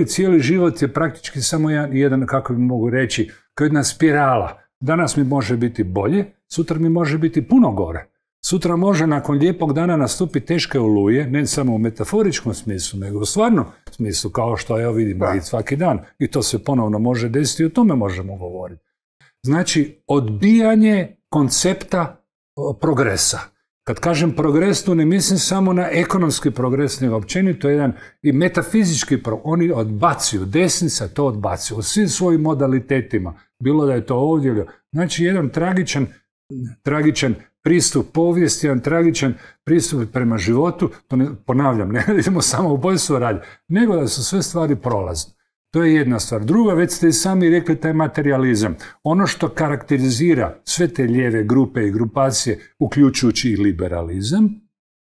cijeli, život je praktički samo jedan, jedan kako bi mogu reći, kao jedna spirala. Danas mi može biti bolje, sutra mi može biti puno gore. Sutra može nakon lijepog dana nastupiti teške oluje, ne samo u metaforičkom smislu, nego u stvarnom smislu, kao što evo vidimo i svaki dan. I to se ponovno može desiti i o tome možemo govoriti. Znači, odbijanje koncepta progresa. Kad kažem progres, tu ne mislim samo na ekonomski progres, nego općenito jedan i metafizički progres. Oni odbacuju, desnica to odbacuju, u svim svojim modalitetima. Bilo da je to ovdje ili... Znači, jedan tragičan, tragičan pristup povijesti, jedan tragičan pristup prema životu, to ne, ponavljam, ne idemo samo u bojstvo radi, nego da su sve stvari prolazne. To je jedna stvar. Druga, već ste i sami rekli, taj materializam. Ono što karakterizira sve te lijeve grupe i grupacije, uključujući i liberalizam,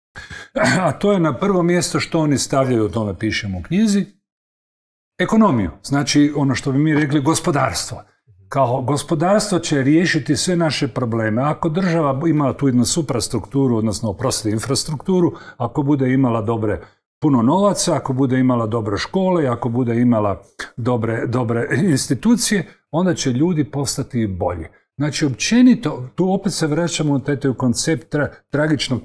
a to je na prvo mjesto što oni stavljaju, o tome pišemo u knjizi, ekonomiju. Znači, ono što bi mi rekli, gospodarstvo kao gospodarstvo će riješiti sve naše probleme. Ako država ima tu jednu suprastrukturu, odnosno oprostite infrastrukturu, ako bude imala dobre puno novaca, ako bude imala dobre škole, ako bude imala dobre, dobre institucije, onda će ljudi postati bolji. Znači, općenito, tu opet se vraćamo u taj koncept tragičnog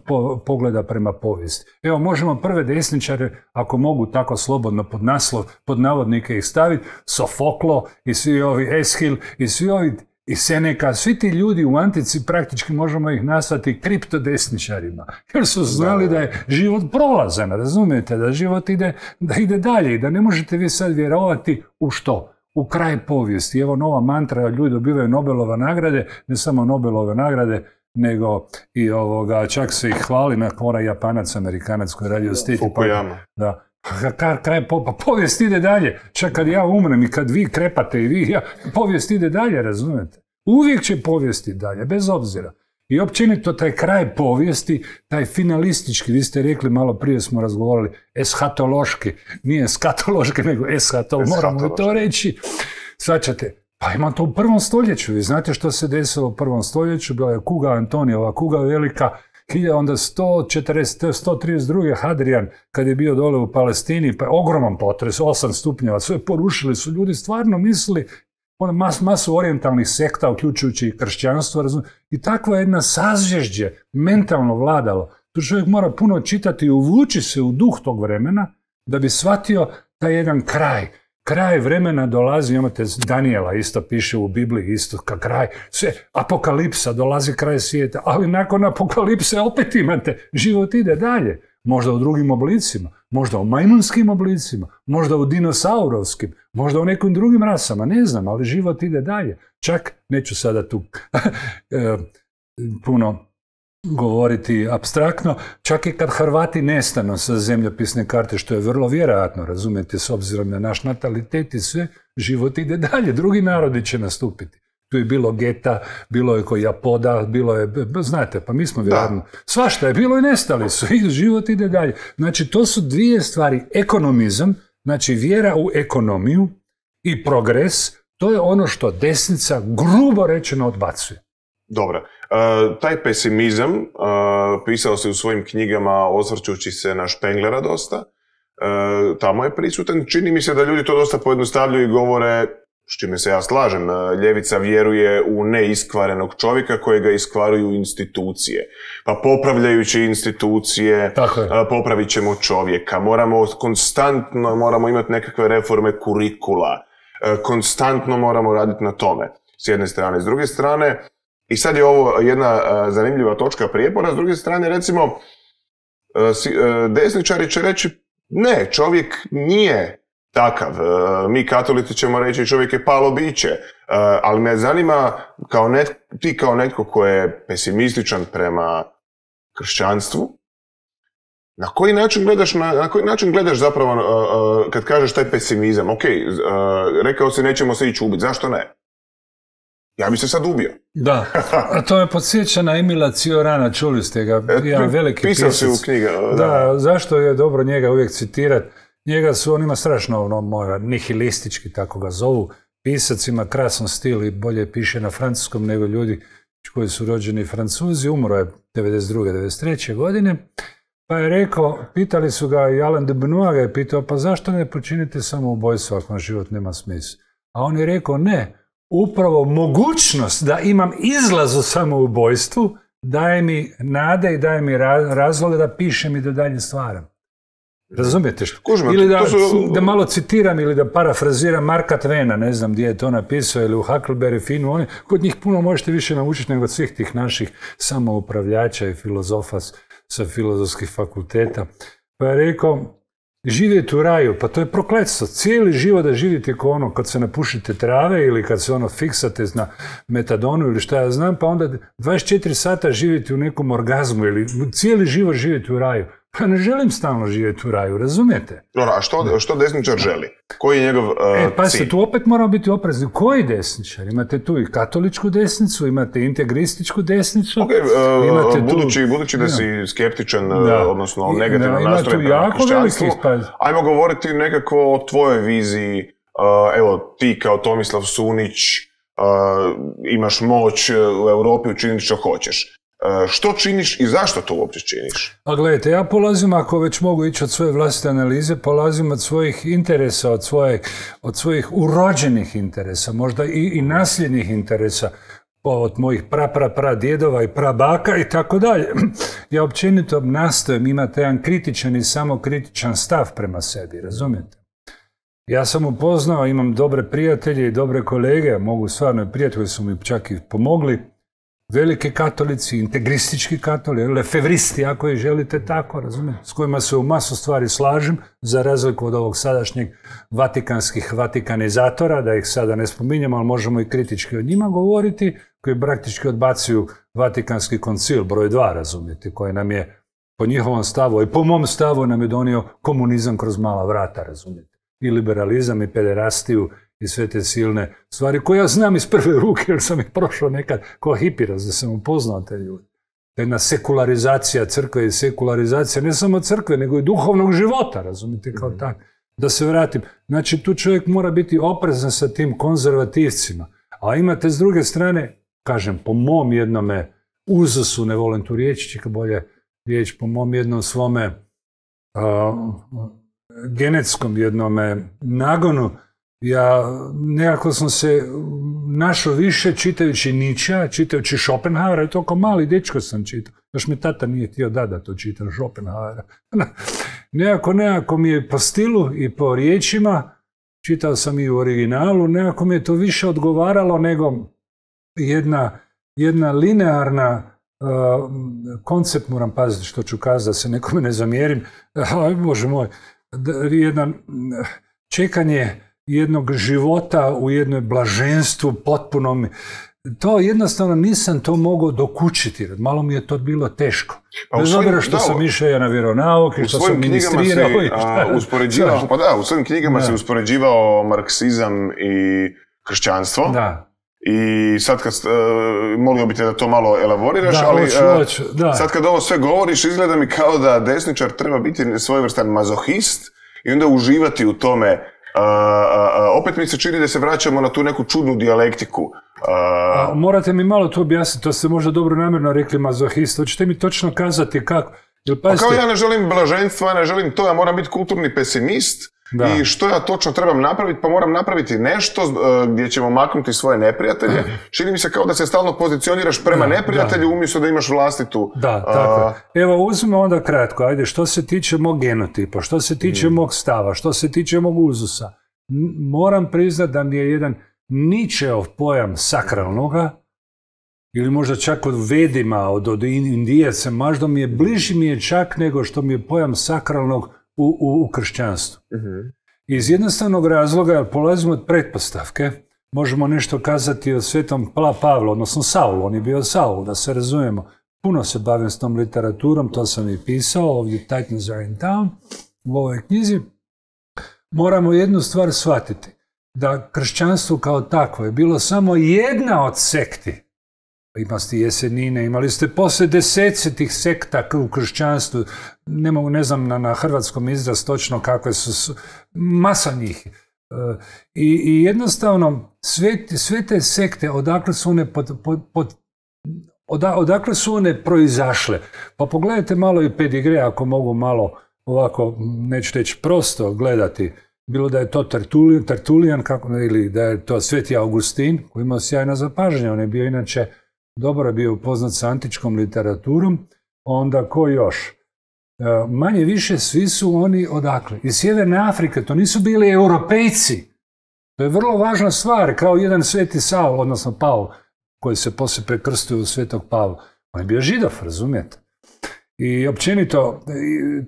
pogleda prema povijesti. Evo, možemo prve desničare, ako mogu tako slobodno pod naslov, pod navodnike ih staviti, Sofoklo i svi ovi Eshil i svi ovi i Seneka, svi ti ljudi u antici praktički možemo ih nasvati kriptodesničarima, jer su znali da je život prolazan, razumijete, da život ide, da ide dalje i da ne možete vi sad vjerovati u što u kraj povijesti. Evo nova mantra, ljudi dobivaju Nobelove nagrade, ne samo Nobelove nagrade, nego i ovoga, čak se ih hvali na kora japanac, amerikanac koji radio s Da. Kraj, pa povijest ide dalje. Čak kad ja umrem i kad vi krepate i vi, ja, povijest ide dalje, razumijete? Uvijek će povijesti dalje, bez obzira. I općenito taj kraj povijesti, taj finalistički, vi ste rekli malo prije smo razgovarali, eshatološki, nije eskatološki, nego eshatol, moramo to reći. Svačate, pa ima to u prvom stoljeću, vi znate što se desilo u prvom stoljeću, bila je kuga Antonijeva, kuga velika, onda 132. Hadrian kad je bio dole u Palestini, pa je ogroman potres, 8 stupnjeva, sve porušili su ljudi, stvarno mislili ono mas, masu orijentalnih sekta, uključujući i kršćanstvo, razum, i takva jedna sazvježđe mentalno vladalo. Tu čovjek mora puno čitati i uvući se u duh tog vremena da bi shvatio taj jedan kraj. Kraj vremena dolazi, imate Daniela, isto piše u Bibliji, isto ka kraj, sve, apokalipsa, dolazi kraj svijeta, ali nakon apokalipse opet imate, život ide dalje možda u drugim oblicima, možda u majmunskim oblicima, možda u dinosaurovskim, Možda u nekim drugim rasama, ne znam, ali život ide dalje. Čak, neću sada tu eh, puno govoriti abstraktno, čak i kad Hrvati nestanu sa zemljopisne karte, što je vrlo vjerojatno, razumijete, s obzirom na naš natalitet i sve, život ide dalje, drugi narodi će nastupiti. Tu je bilo geta, bilo je koja poda, bilo je, znate, pa mi smo vjerojatno, svašta je bilo i nestali su i život ide dalje. Znači, to su dvije stvari, ekonomizam, Znači vjera u ekonomiju i progres, to je ono što desnica grubo rečeno odbacuje. Dobro. E, taj pesimizam e, pisao se u svojim knjigama osvrćući se na Špenglera dosta. E, tamo je prisutan. Čini mi se da ljudi to dosta pojednostavljuju i govore s čime se ja slažem, e, ljevica vjeruje u neiskvarenog čovjeka kojega iskvaruju institucije. Pa popravljajući institucije, e, popravit ćemo čovjeka. Moramo konstantno, moramo imati nekakve reforme kurikula. E, konstantno moramo raditi na tome. S jedne strane. S druge strane, i sad je ovo jedna zanimljiva točka prijepora, s druge strane, recimo, desničari će reći ne, čovjek nije takav. E, mi katolici ćemo reći čovjek je palo biće, e, ali me zanima kao net ti kao netko ko je pesimističan prema kršćanstvu, na koji način gledaš, na, na koji način gledaš zapravo uh, uh, kad kažeš taj pesimizam? Ok, uh, rekao si nećemo se ići ubiti, zašto ne? Ja bi se sad ubio. Da, a to me podsjeća na Emila Ciorana, čuli ste ga, jedan veliki pisac. Pisao si u knjiga. Da. da, zašto je dobro njega uvijek citirati? Njega su, on ima strašno ono mora, ono, nihilistički, tako ga zovu, pisac ima krasan stil i bolje piše na francuskom nego ljudi koji su rođeni francuzi, umro je 92. 93. godine, pa je rekao, pitali su ga i Alain de Benoit ga je pitao, pa zašto ne počinite samoubojstvo ako vam život nema smisla? A on je rekao, ne, upravo mogućnost da imam izlaz u samoubojstvu daje mi nade i daje mi razloga da pišem i da dalje stvaram. Razumijete što? ili da, su... da, malo citiram ili da parafraziram Marka Tvena, ne znam gdje je to napisao, ili u Huckleberry Finu, oni, kod njih puno možete više naučiti nego od svih tih naših samoupravljača i filozofa sa filozofskih fakulteta. Pa je rekao, živjeti u raju, pa to je prokletstvo. Cijeli život da živite kao ono, kad se napušite trave ili kad se ono fiksate na metadonu ili šta ja znam, pa onda 24 sata živjeti u nekom orgazmu ili cijeli život živjeti u raju. Pa ne želim stalno živjeti u raju, razumijete? Dobro, a što, što desničar želi? Koji je njegov uh, e, pa Se, tu opet moramo biti oprezni. Koji desničar? Imate tu i katoličku desnicu, imate integrističku desnicu. Ok, e, imate budući, budući da si skeptičan, e, odnosno negativno nastrojen prema pa- ajmo govoriti nekako o tvojoj viziji. evo, ti kao Tomislav Sunić, imaš moć u Europi učiniti što hoćeš. E, što činiš i zašto to uopće činiš? Pa gledajte, ja polazim, ako već mogu ići od svoje vlastite analize, polazim od svojih interesa, od, svojih urođenih interesa, možda i, i nasljednih interesa od mojih pra, pra, pra djedova i prabaka i tako dalje. Ja općenito nastojem, imati jedan kritičan i samokritičan stav prema sebi, razumijete? Ja sam upoznao, imam dobre prijatelje i dobre kolege, mogu stvarno koji su mi čak i pomogli, veliki katolici, integristički katoli, lefevristi, ako je želite tako, razumijem, s kojima se u masu stvari slažem, za razliku od ovog sadašnjeg vatikanskih vatikanizatora, da ih sada ne spominjem, ali možemo i kritički o njima govoriti, koji praktički odbacuju vatikanski koncil, broj dva, razumijete, koji nam je po njihovom stavu i po mom stavu nam je donio komunizam kroz mala vrata, razumijete, i liberalizam i pederastiju i sve te silne stvari koje ja znam iz prve ruke jer sam ih prošao nekad kao hipiraz, da sam upoznao te ljude. Da jedna sekularizacija crkve i sekularizacija ne samo crkve nego i duhovnog života, razumite, kao mhm. tak. Da se vratim. Znači tu čovjek mora biti oprezan sa tim konzervativcima. A imate s druge strane, kažem, po mom jednome uzasu ne volim tu riječ, čeka bolje riječ, po mom jednom svome genetskom jednome nagonu, ja nekako sam se našao više čitajući Nića, čitajući Schopenhauera, i to mali dečko sam čitao. Još mi tata nije htio da da to čitam Schopenhauera. nekako, nekako mi je po stilu i po riječima, čitao sam i u originalu, nekako mi je to više odgovaralo nego jedna, jedna linearna koncept, moram paziti što ću kazati, da se nekome ne zamjerim, ali bože moj, jedan čekanje jednog života u jednoj blaženstvu potpunom. To jednostavno nisam to mogao dokučiti, malo mi je to bilo teško. Pa Bez što sam išao na vjeronauke što sam ministrirao. uspoređivao, pa da, u svojim knjigama se uspoređivao marksizam i kršćanstvo. Da. I sad kad, e, molio bi te da to malo elaboriraš, ali e, sad kad ovo sve govoriš, izgleda mi kao da desničar treba biti svojevrstan mazohist i onda uživati u tome opet mi se čini da se vraćamo na tu neku čudnu dijalektiku. Morate mi malo to objasniti, to ste možda dobro namjerno rekli mazohist, hoćete mi točno kazati kako? Jel, pa kao ja ne želim blaženstva, ne želim to, ja moram biti kulturni pesimist, i što ja točno trebam napraviti? Pa moram napraviti nešto e, gdje ćemo maknuti svoje neprijatelje. Čini mi se kao da se stalno pozicioniraš prema neprijatelju umjesto da imaš vlastitu... Da, Evo, uzmimo onda kratko. Ajde, što se tiče mog genotipa, što se tiče mm. mog stava, što se tiče mog uzusa. moram priznat da mi je jedan ničeov pojam sakralnoga, ili možda čak od vedima, od, od indijaca, mi je bliži mi je čak nego što mi je pojam sakralnog u, kršćanstvu. Mhm. Iz jednostavnog razloga, jer polazimo od pretpostavke, možemo nešto kazati o svetom Pla Pavlu, odnosno Saulu, on je bio Saul, da se razumijemo. Puno se bavim s tom literaturom, to sam i pisao ovdje Titans are in town, u ovoj knjizi. Moramo jednu stvar shvatiti, da kršćanstvo kao takvo je bilo samo jedna od sekti Imali ste jesenine, imali ste poslije tih sekta u kršćanstvu, ne, mogu, ne znam na, hrvatskom izraz točno kakve su, masa njih. E, I, jednostavno sve, te sekte odakle su one pod, odakle su one proizašle pa pogledajte malo i pedigre ako mogu malo ovako neću reći prosto gledati bilo da je to Tertulijan, kako, ili da je to Sveti Augustin koji imao sjajna zapažanja on je bio inače dobro je bio upoznat sa antičkom literaturom, onda ko još? E, Manje više svi su oni odakle. Iz Sjeverne Afrike, to nisu bili europejci. To je vrlo važna stvar, kao jedan sveti Saul, odnosno pao koji se poslije prekrstio u svetog Pavla. On je bio židov, razumijete? I općenito,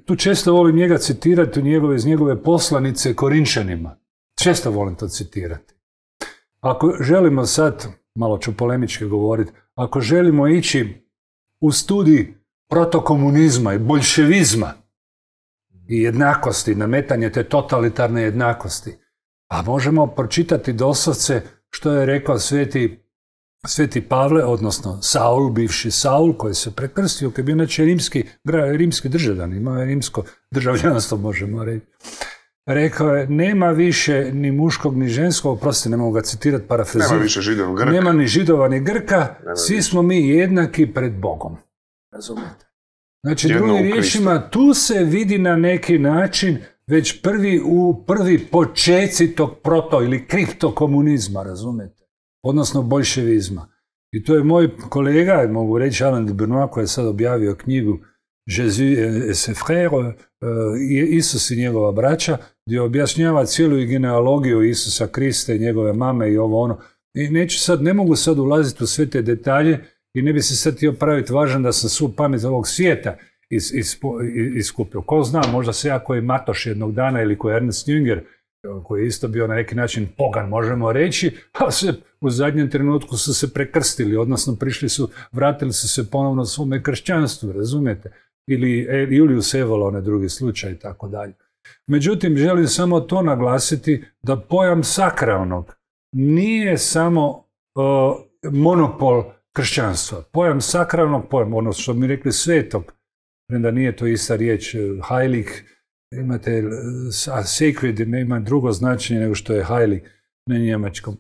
tu često volim njega citirati iz njegove poslanice Korinčanima. Često volim to citirati. Ako želimo sad, malo ću polemički govoriti, ako želimo ići u studij protokomunizma i bolševizma i jednakosti, nametanje te totalitarne jednakosti, pa možemo pročitati doslovce što je rekao sveti, sveti Pavle, odnosno Saul, bivši Saul, koji se prekrstio, koji je bio inače rimski, rimski državljan, imao je rimsko državljanstvo, možemo reći. Rekao je, nema više ni muškog ni ženskog, prosti ne mogu ga citirati, parafrazirati. Nema više židova, grka. Nema ni židova ni grka, svi smo mi jednaki pred Bogom. Razumete. Znači, drugim riječima, tu se vidi na neki način već prvi u prvi počeci tog proto ili komunizma, razumete, Odnosno bolševizma. I to je moj kolega, mogu reći, Alan de koji je sad objavio knjigu Jezus i e, e, se frère, e, Isus i njegova braća, gdje objašnjava cijelu genealogiju Isusa Krista i njegove mame i ovo ono. I neću sad, ne mogu sad ulaziti u sve te detalje i ne bi se sad htio praviti važan da sam svu pamet ovog svijeta iskupio. Ko zna, možda se ja koji Matoš jednog dana ili koji Ernest Jünger, koji je isto bio na neki način pogan, možemo reći, a se u zadnjem trenutku su se prekrstili, odnosno prišli su, vratili su se ponovno svome kršćanstvu, razumijete? ili e, Julius Evola, onaj drugi slučaj i tako dalje. Međutim, želim samo to naglasiti da pojam sakralnog nije samo e, monopol kršćanstva. Pojam sakralnog, pojam, ono što mi rekli svetog, premda nije to ista riječ, e, heilig, imate a sacred, ima drugo značenje nego što je heilig na njemačkom.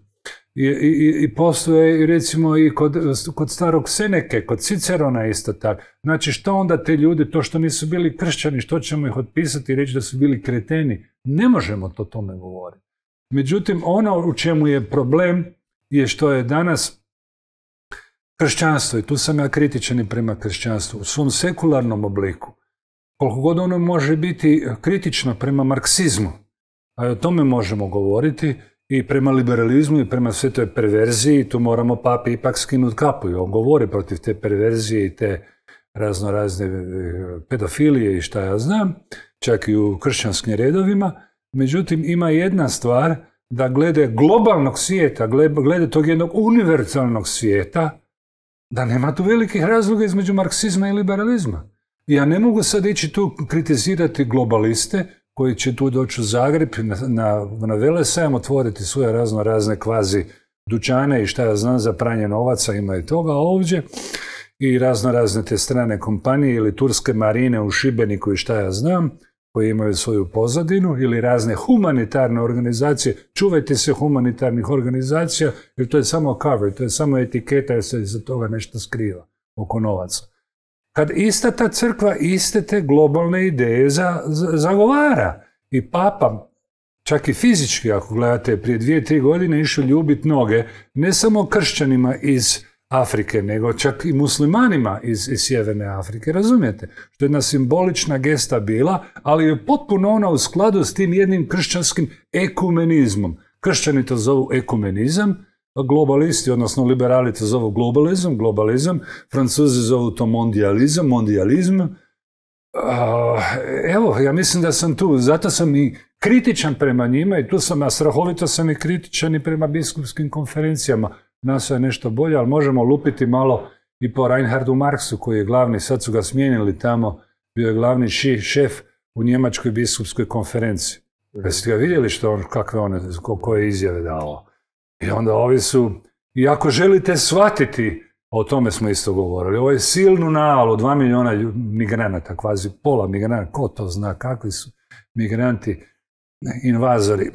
I, i postoje recimo i kod, kod starog Seneke, kod Cicerona isto tako. Znači što onda te ljude, to što nisu bili kršćani, što ćemo ih otpisati i reći da su bili kreteni? Ne možemo to tome govoriti. Međutim, ono u čemu je problem je što je danas kršćanstvo, i tu sam ja kritičan i prema kršćanstvu, u svom sekularnom obliku, koliko god ono može biti kritično prema marksizmu, a o tome možemo govoriti, i prema liberalizmu i prema sve toj perverziji, tu moramo papi ipak skinuti kapu i on govori protiv te perverzije i te razno razne e, pedofilije i šta ja znam, čak i u kršćanskim redovima. Međutim, ima jedna stvar da glede globalnog svijeta, glede tog jednog univerzalnog svijeta, da nema tu velikih razloga između marksizma i liberalizma. Ja ne mogu sad ići tu kritizirati globaliste koji će tu doći u Zagreb na, na, otvoriti svoje razno razne kvazi dućane i šta ja znam za pranje novaca, ima i toga ovdje i razno razne te strane kompanije ili turske marine u Šibeniku i šta ja znam, koji imaju svoju pozadinu ili razne humanitarne organizacije. Čuvajte se humanitarnih organizacija jer to je samo cover, to je samo etiketa jer se iza toga nešto skriva oko novaca kad ista ta crkva iste te globalne ideje zagovara. I papa, čak i fizički ako gledate, prije dvije, tri godine išao ljubit noge ne samo kršćanima iz Afrike, nego čak i muslimanima iz, Sjeverne Afrike, razumijete? Što je jedna simbolična gesta bila, ali je potpuno ona u skladu s tim jednim kršćanskim ekumenizmom. Kršćani to zovu ekumenizam, globalisti, odnosno liberali to zovu globalizam, globalizam, francuzi zovu to mondializam, mondializm. Eh, evo, ja mislim da sam tu, zato sam i kritičan prema njima i tu sam, a strahovito sam i kritičan i prema biskupskim konferencijama. Nas je nešto bolje, ali možemo lupiti malo i po Reinhardu Marksu koji je glavni, sad su ga smijenili tamo, bio je glavni šef u Njemačkoj biskupskoj konferenciji. Jeste ga vidjeli što on, kakve one, koje izjave dao? I onda ovi su, i ako želite shvatiti, o tome smo isto govorili, ovo je silnu navalo, dva milijuna migranata, kvazi pola migranata, ko to zna, kakvi su migranti, invazori.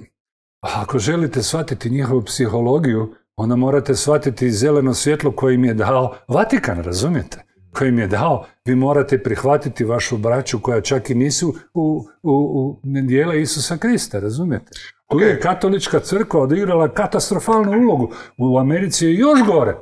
Pa ako želite shvatiti njihovu psihologiju, onda morate shvatiti zeleno svjetlo koje im je dao Vatikan, razumijete? Koje im je dao, vi morate prihvatiti vašu braću koja čak i nisu u, u, u dijela Isusa Krista, razumijete? Tu je katolička crkva odigrala katastrofalnu ulogu. U Americi je još gore.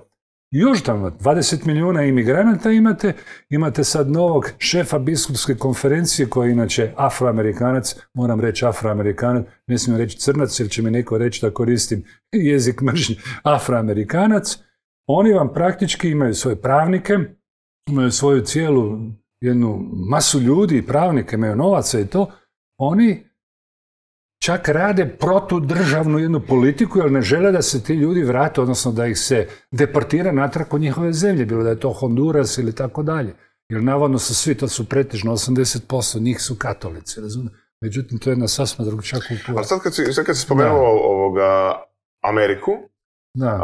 Još tamo, 20 milijuna imigranata imate, imate sad novog šefa biskupske konferencije koji je inače afroamerikanac, moram reći afroamerikanac, ne smijem reći crnac jer će mi neko reći da koristim jezik mržnje, afroamerikanac, oni vam praktički imaju svoje pravnike, imaju svoju cijelu jednu masu ljudi, i pravnike, imaju novaca i to, oni čak rade protudržavnu jednu politiku jer ne žele da se ti ljudi vrate, odnosno da ih se deportira natrag u njihove zemlje, bilo da je to Honduras ili tako dalje. Jer navodno su svi, to su pretežno 80%, njih su katolici, Međutim, to je jedna sasma drugčija kultura. sad kad si, spomenuo ovoga Ameriku, da.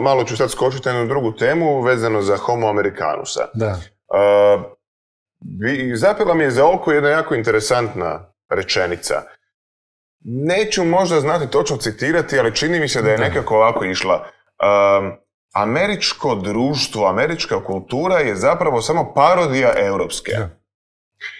malo ću sad skočiti na drugu temu vezano za homo americanusa. Da. mi je za oko jedna jako interesantna rečenica. Neću možda znati točno citirati, ali čini mi se da je nekako ovako išla. američko društvo, američka kultura je zapravo samo parodija europske.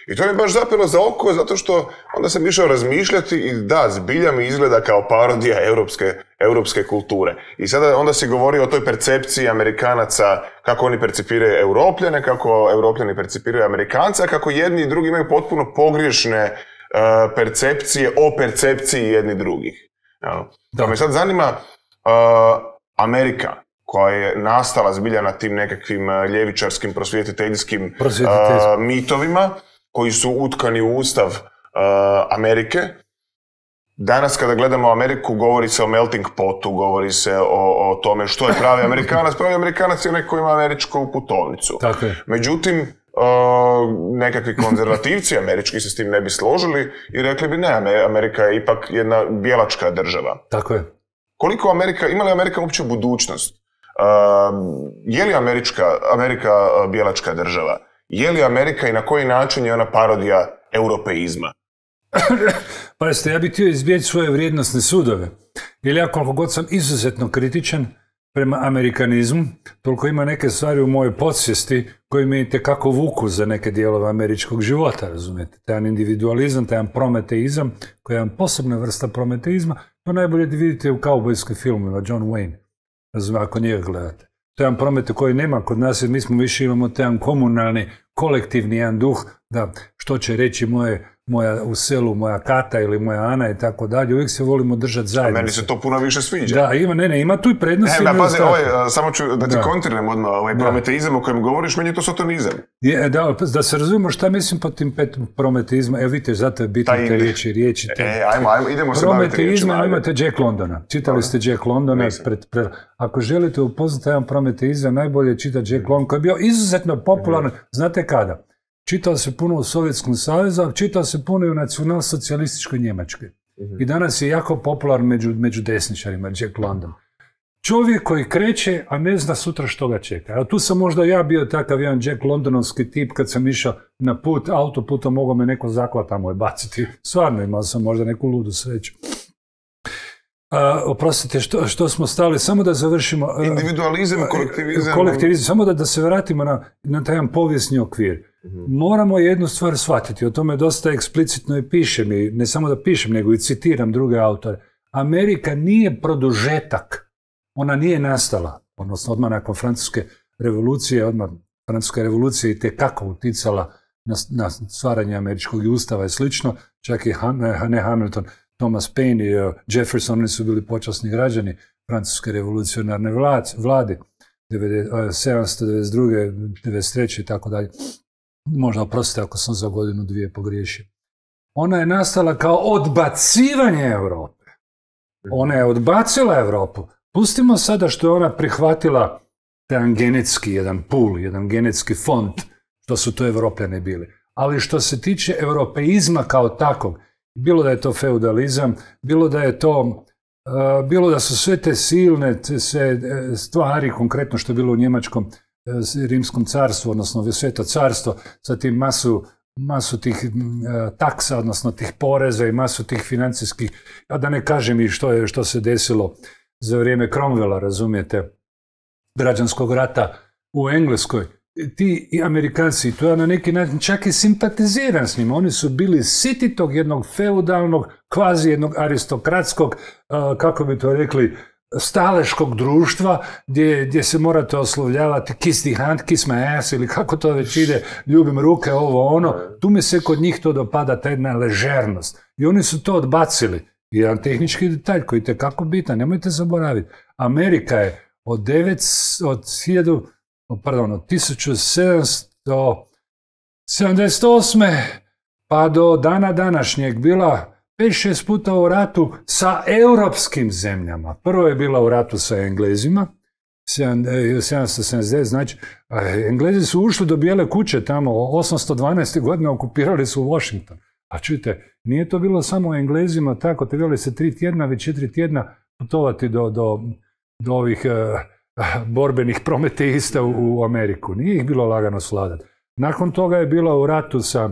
I to mi je baš zapelo za oko, zato što onda sam išao razmišljati i da, zbilja mi izgleda kao parodija europske, europske kulture. I sada onda si govori o toj percepciji Amerikanaca, kako oni percipiraju Europljane, kako Europljani percipiraju Amerikanca, kako jedni i drugi imaju potpuno pogriješne Eh, percepcije o percepciji jedni drugih. Da. Pa me sad zanima eh, Amerika koja je nastala zbilja na tim nekakvim eh, ljevičarskim prosvjetiteljskim mitovima koji su utkani u ustav Amerike. Danas kada gledamo Ameriku govori se o melting potu, govori se o, tome što je pravi Amerikanac. Pravi Amerikanac je onaj koji ima američku putovnicu. Međutim, nekakvi konzervativci američki se s tim ne bi složili i rekli bi ne, Amerika je ipak jedna Bjelačka država. Tako je. Koliko Amerika, ima li Amerika uopće budućnost? Um, je li Amerika bjelačka država? Je li Amerika i na koji način je ona parodija europeizma? jeste, ja bih htio izbjeći svoje vrijednostne sudove. Jer ja koliko god sam izuzetno kritičan, prema amerikanizmu, toliko ima neke stvari u mojoj podsvijesti koje mi kako vuku za neke dijelove američkog života, razumijete? Tajan individualizam, tajan prometeizam, koji je jedan posebna vrsta prometeizma, to najbolje da vidite u kaubojskim filmima, John Wayne, razumijete, ako njega gledate. To je jedan promete koji nema kod nas, jer mi smo više imamo tajan komunalni, kolektivni jedan duh, da što će reći moje moja u selu, moja Kata ili moja Ana i tako dalje, uvijek se volimo držati zajedno. A meni se to puno više sviđa. Da, ima, ne, ne, ima tu i prednosti. E, da, pazi, ovaj, samo ću da ti kontriram odmah, ovaj prometeizam o kojem govoriš, meni je to sotonizam. Je, e, da, pa, da se razumimo šta mislim pod tim pet prometeizma, evo vidite, zato je bitno te riječi, riječi. Te... E, ajmo, idemo se baviti riječima. imate Jack Londona, čitali ste Jack Londona, pred, ako želite upoznati jedan prometeizam, najbolje čitati Jack London, koji je bio izuzetno popularan, znate kada? Čita se puno u Sovjetskom savezu, a čita se puno i u nacionalsocijalističkoj Njemačkoj. Mhm. I danas je jako popular među, među desničarima, Jack London. Čovjek koji kreće, a ne zna sutra što ga čeka. A tu sam možda ja bio takav jedan Jack Londonovski tip kad sam išao na put, autoputom mogao me neko zaklata tamo je baciti. Stvarno imao sam možda neku ludu sreću. oprostite, što, smo stali, samo da završimo... E, Individualizam, kolektivizam... Kolektivizam, samo da, se vratimo na, na taj jedan povijesni okvir. Mhm. Moramo jednu stvar shvatiti, o tome dosta eksplicitno i pišem, i ne samo da pišem, nego i citiram druge autore. Amerika nije produžetak, ona nije nastala, odnosno odmah nakon Francuske revolucije, odmah Francuska revolucija i tekako uticala na, stvaranje američkog ustava i slično, čak i Hamilton, Thomas Paine i e, Jefferson, oni su bili počasni građani Francuske revolucionarne vlade, e, devedeset 93. i tako dalje možda oprostite ako sam za godinu dvije pogriješio, ona je nastala kao odbacivanje Europe. Ona je odbacila Europu. Pustimo sada što je ona prihvatila jedan genetski, jedan pul, jedan genetski fond, što su to evropljane bili. Ali što se tiče europeizma kao takvog, bilo da je to feudalizam, bilo da je to eh, bilo da su sve te silne se eh, stvari, konkretno što je bilo u Njemačkom, rimskom carstvu, odnosno sveto carstvo, sa tim masu, masu tih e, taksa, odnosno tih poreza i masu tih financijskih, a da ne kažem i što, je, što se desilo za vrijeme Cromwella, razumijete, građanskog rata u Engleskoj. Ti i Amerikanci, to ja na neki način čak i simpatiziran s njima. Oni su bili siti tog jednog feudalnog, kvazi jednog aristokratskog, kako bi to rekli, staleškog društva gdje, gdje se morate oslovljavati kiss the hand, kiss my ass ili kako to već ide, ljubim ruke, ovo ono. Tu mi se kod njih to dopada ta jedna ležernost. I oni su to odbacili. Jedan tehnički detalj koji je kako bitan, nemojte zaboraviti. Amerika je od 9, od 1000, pardon, od 1778. pa do dana današnjeg bila 5-6 puta u ratu sa europskim zemljama. Prvo je bila u ratu sa Englezima, eh, sedamdeset znači eh, Englezi su ušli do Bijele kuće tamo, 812. godine okupirali su Washington. A čujte, nije to bilo samo Englezima tako, trebali se tri tjedna, već četiri tjedna putovati do, ovih eh, borbenih prometeista u, Ameriku. Nije ih bilo lagano sladati. Nakon toga je bila u ratu sa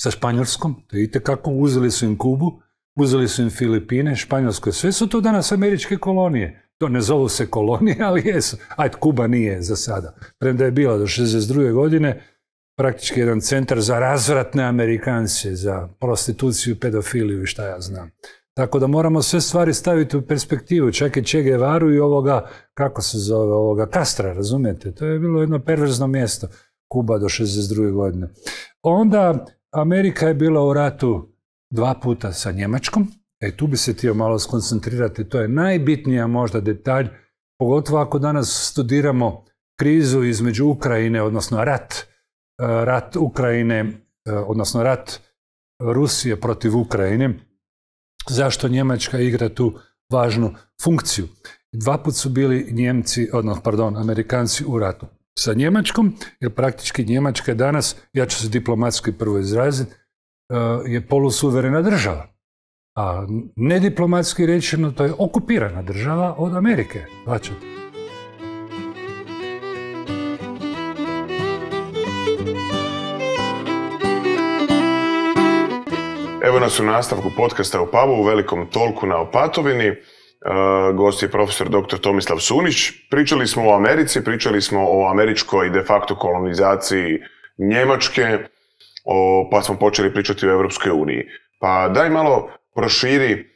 sa Španjolskom, to vidite kako uzeli su im Kubu, uzeli su im Filipine, Španjolsko, sve su to danas američke kolonije. To ne zovu se kolonije, ali jesu. Ajde, Kuba nije za sada. Premda je bila do 62. godine praktički jedan centar za razvratne Amerikance, za prostituciju, pedofiliju i šta ja znam. Tako da moramo sve stvari staviti u perspektivu, čak i Che Guevaru i ovoga, kako se zove, ovoga Kastra, razumijete? To je bilo jedno perverzno mjesto, Kuba do 62. godine. Onda, Amerika je bila u ratu dva puta sa Njemačkom. E, tu bi se htio malo skoncentrirati. To je najbitnija možda detalj, pogotovo ako danas studiramo krizu između Ukrajine, odnosno rat, e, rat Ukrajine, e, odnosno rat Rusije protiv Ukrajine, zašto Njemačka igra tu važnu funkciju. Dva put su bili Njemci, odnosno, pardon, Amerikanci u ratu sa Njemačkom, jer praktički Njemačka je danas, ja ću se diplomatski prvo izraziti, e, je polusuverena država. A nediplomatski rečeno, to je okupirana država od Amerike. Znači, Evo nas u nastavku podcasta u Pavu u velikom tolku na Opatovini gost je profesor dr. Tomislav Sunić. Pričali smo o Americi, pričali smo o američkoj de facto kolonizaciji Njemačke, o, pa smo počeli pričati o Europskoj uniji. Pa daj malo proširi,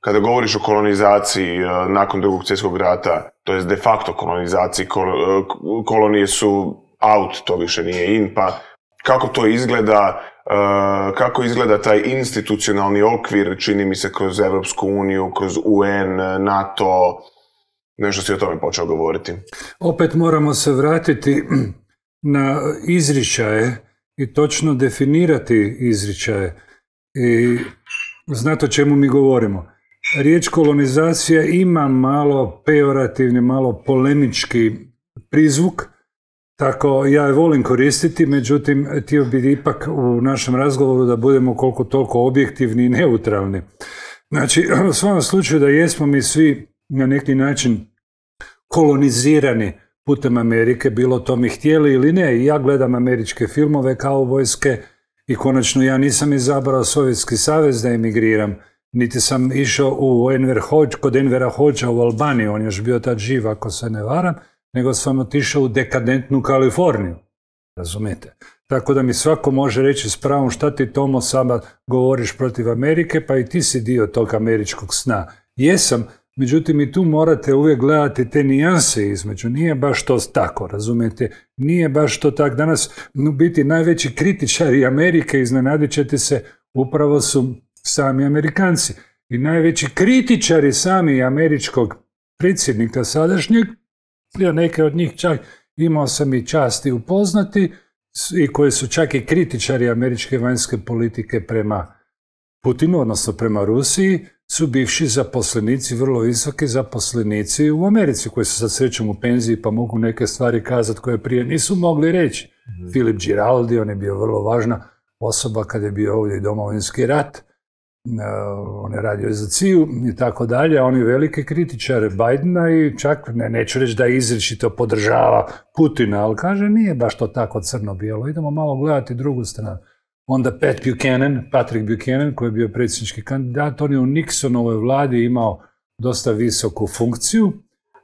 kada govoriš o kolonizaciji e, nakon drugog svjetskog rata, to je de facto kolonizaciji, e, kolonije su out, to više nije in, pa kako to izgleda, Eh, kako izgleda taj institucionalni okvir, čini mi se, kroz Europsku uniju, kroz UN, NATO, nešto si o tome počeo govoriti. Opet moramo se vratiti na izričaje i točno definirati izričaje. I znate o čemu mi govorimo. Riječ kolonizacija ima malo pejorativni, malo polemički prizvuk, tako, ja je volim koristiti, međutim, htio bi ipak u našem razgovoru da budemo koliko toliko objektivni i neutralni. Znači, u svakom slučaju da jesmo mi svi na neki način kolonizirani putem Amerike, bilo to mi htjeli ili ne. Ja gledam američke filmove kao vojske i konačno ja nisam izabrao Sovjetski savez da emigriram, niti sam išao u Enver Hoć, kod Envera Hoća u Albaniji, on je još bio tad živ ako se ne varam, nego sam otišao u dekadentnu Kaliforniju. Razumete? Tako da mi svako može reći s pravom šta ti Tomo sama govoriš protiv Amerike, pa i ti si dio tog američkog sna. Jesam, međutim i tu morate uvijek gledati te nijanse između. Nije baš to tako, razumete? Nije baš to tako. Danas biti najveći kritičari Amerike, iznenadit ćete se, upravo su sami Amerikanci. I najveći kritičari sami američkog predsjednika sadašnjeg neke od njih čak imao sam i časti upoznati i koji su čak i kritičari američke vanjske politike prema Putinu, odnosno prema Rusiji, su bivši zaposlenici, vrlo visoki zaposlenici u Americi, koji su sad srećom u penziji pa mogu neke stvari kazati koje prije nisu mogli reći. Mhm. Filip Giraldi, on je bio vrlo važna osoba kad je bio ovdje i domovinski rat, on je radio za Ciju i tako dalje, on je velike kritičare Bajdena i čak, ne, neću reći da izričito podržava Putina, ali kaže nije baš to tako crno-bijelo, idemo malo gledati drugu stranu. Onda Pat Buchanan, Patrick Buchanan, koji je bio predsjednički kandidat, on je u Nixonovoj vladi imao dosta visoku funkciju,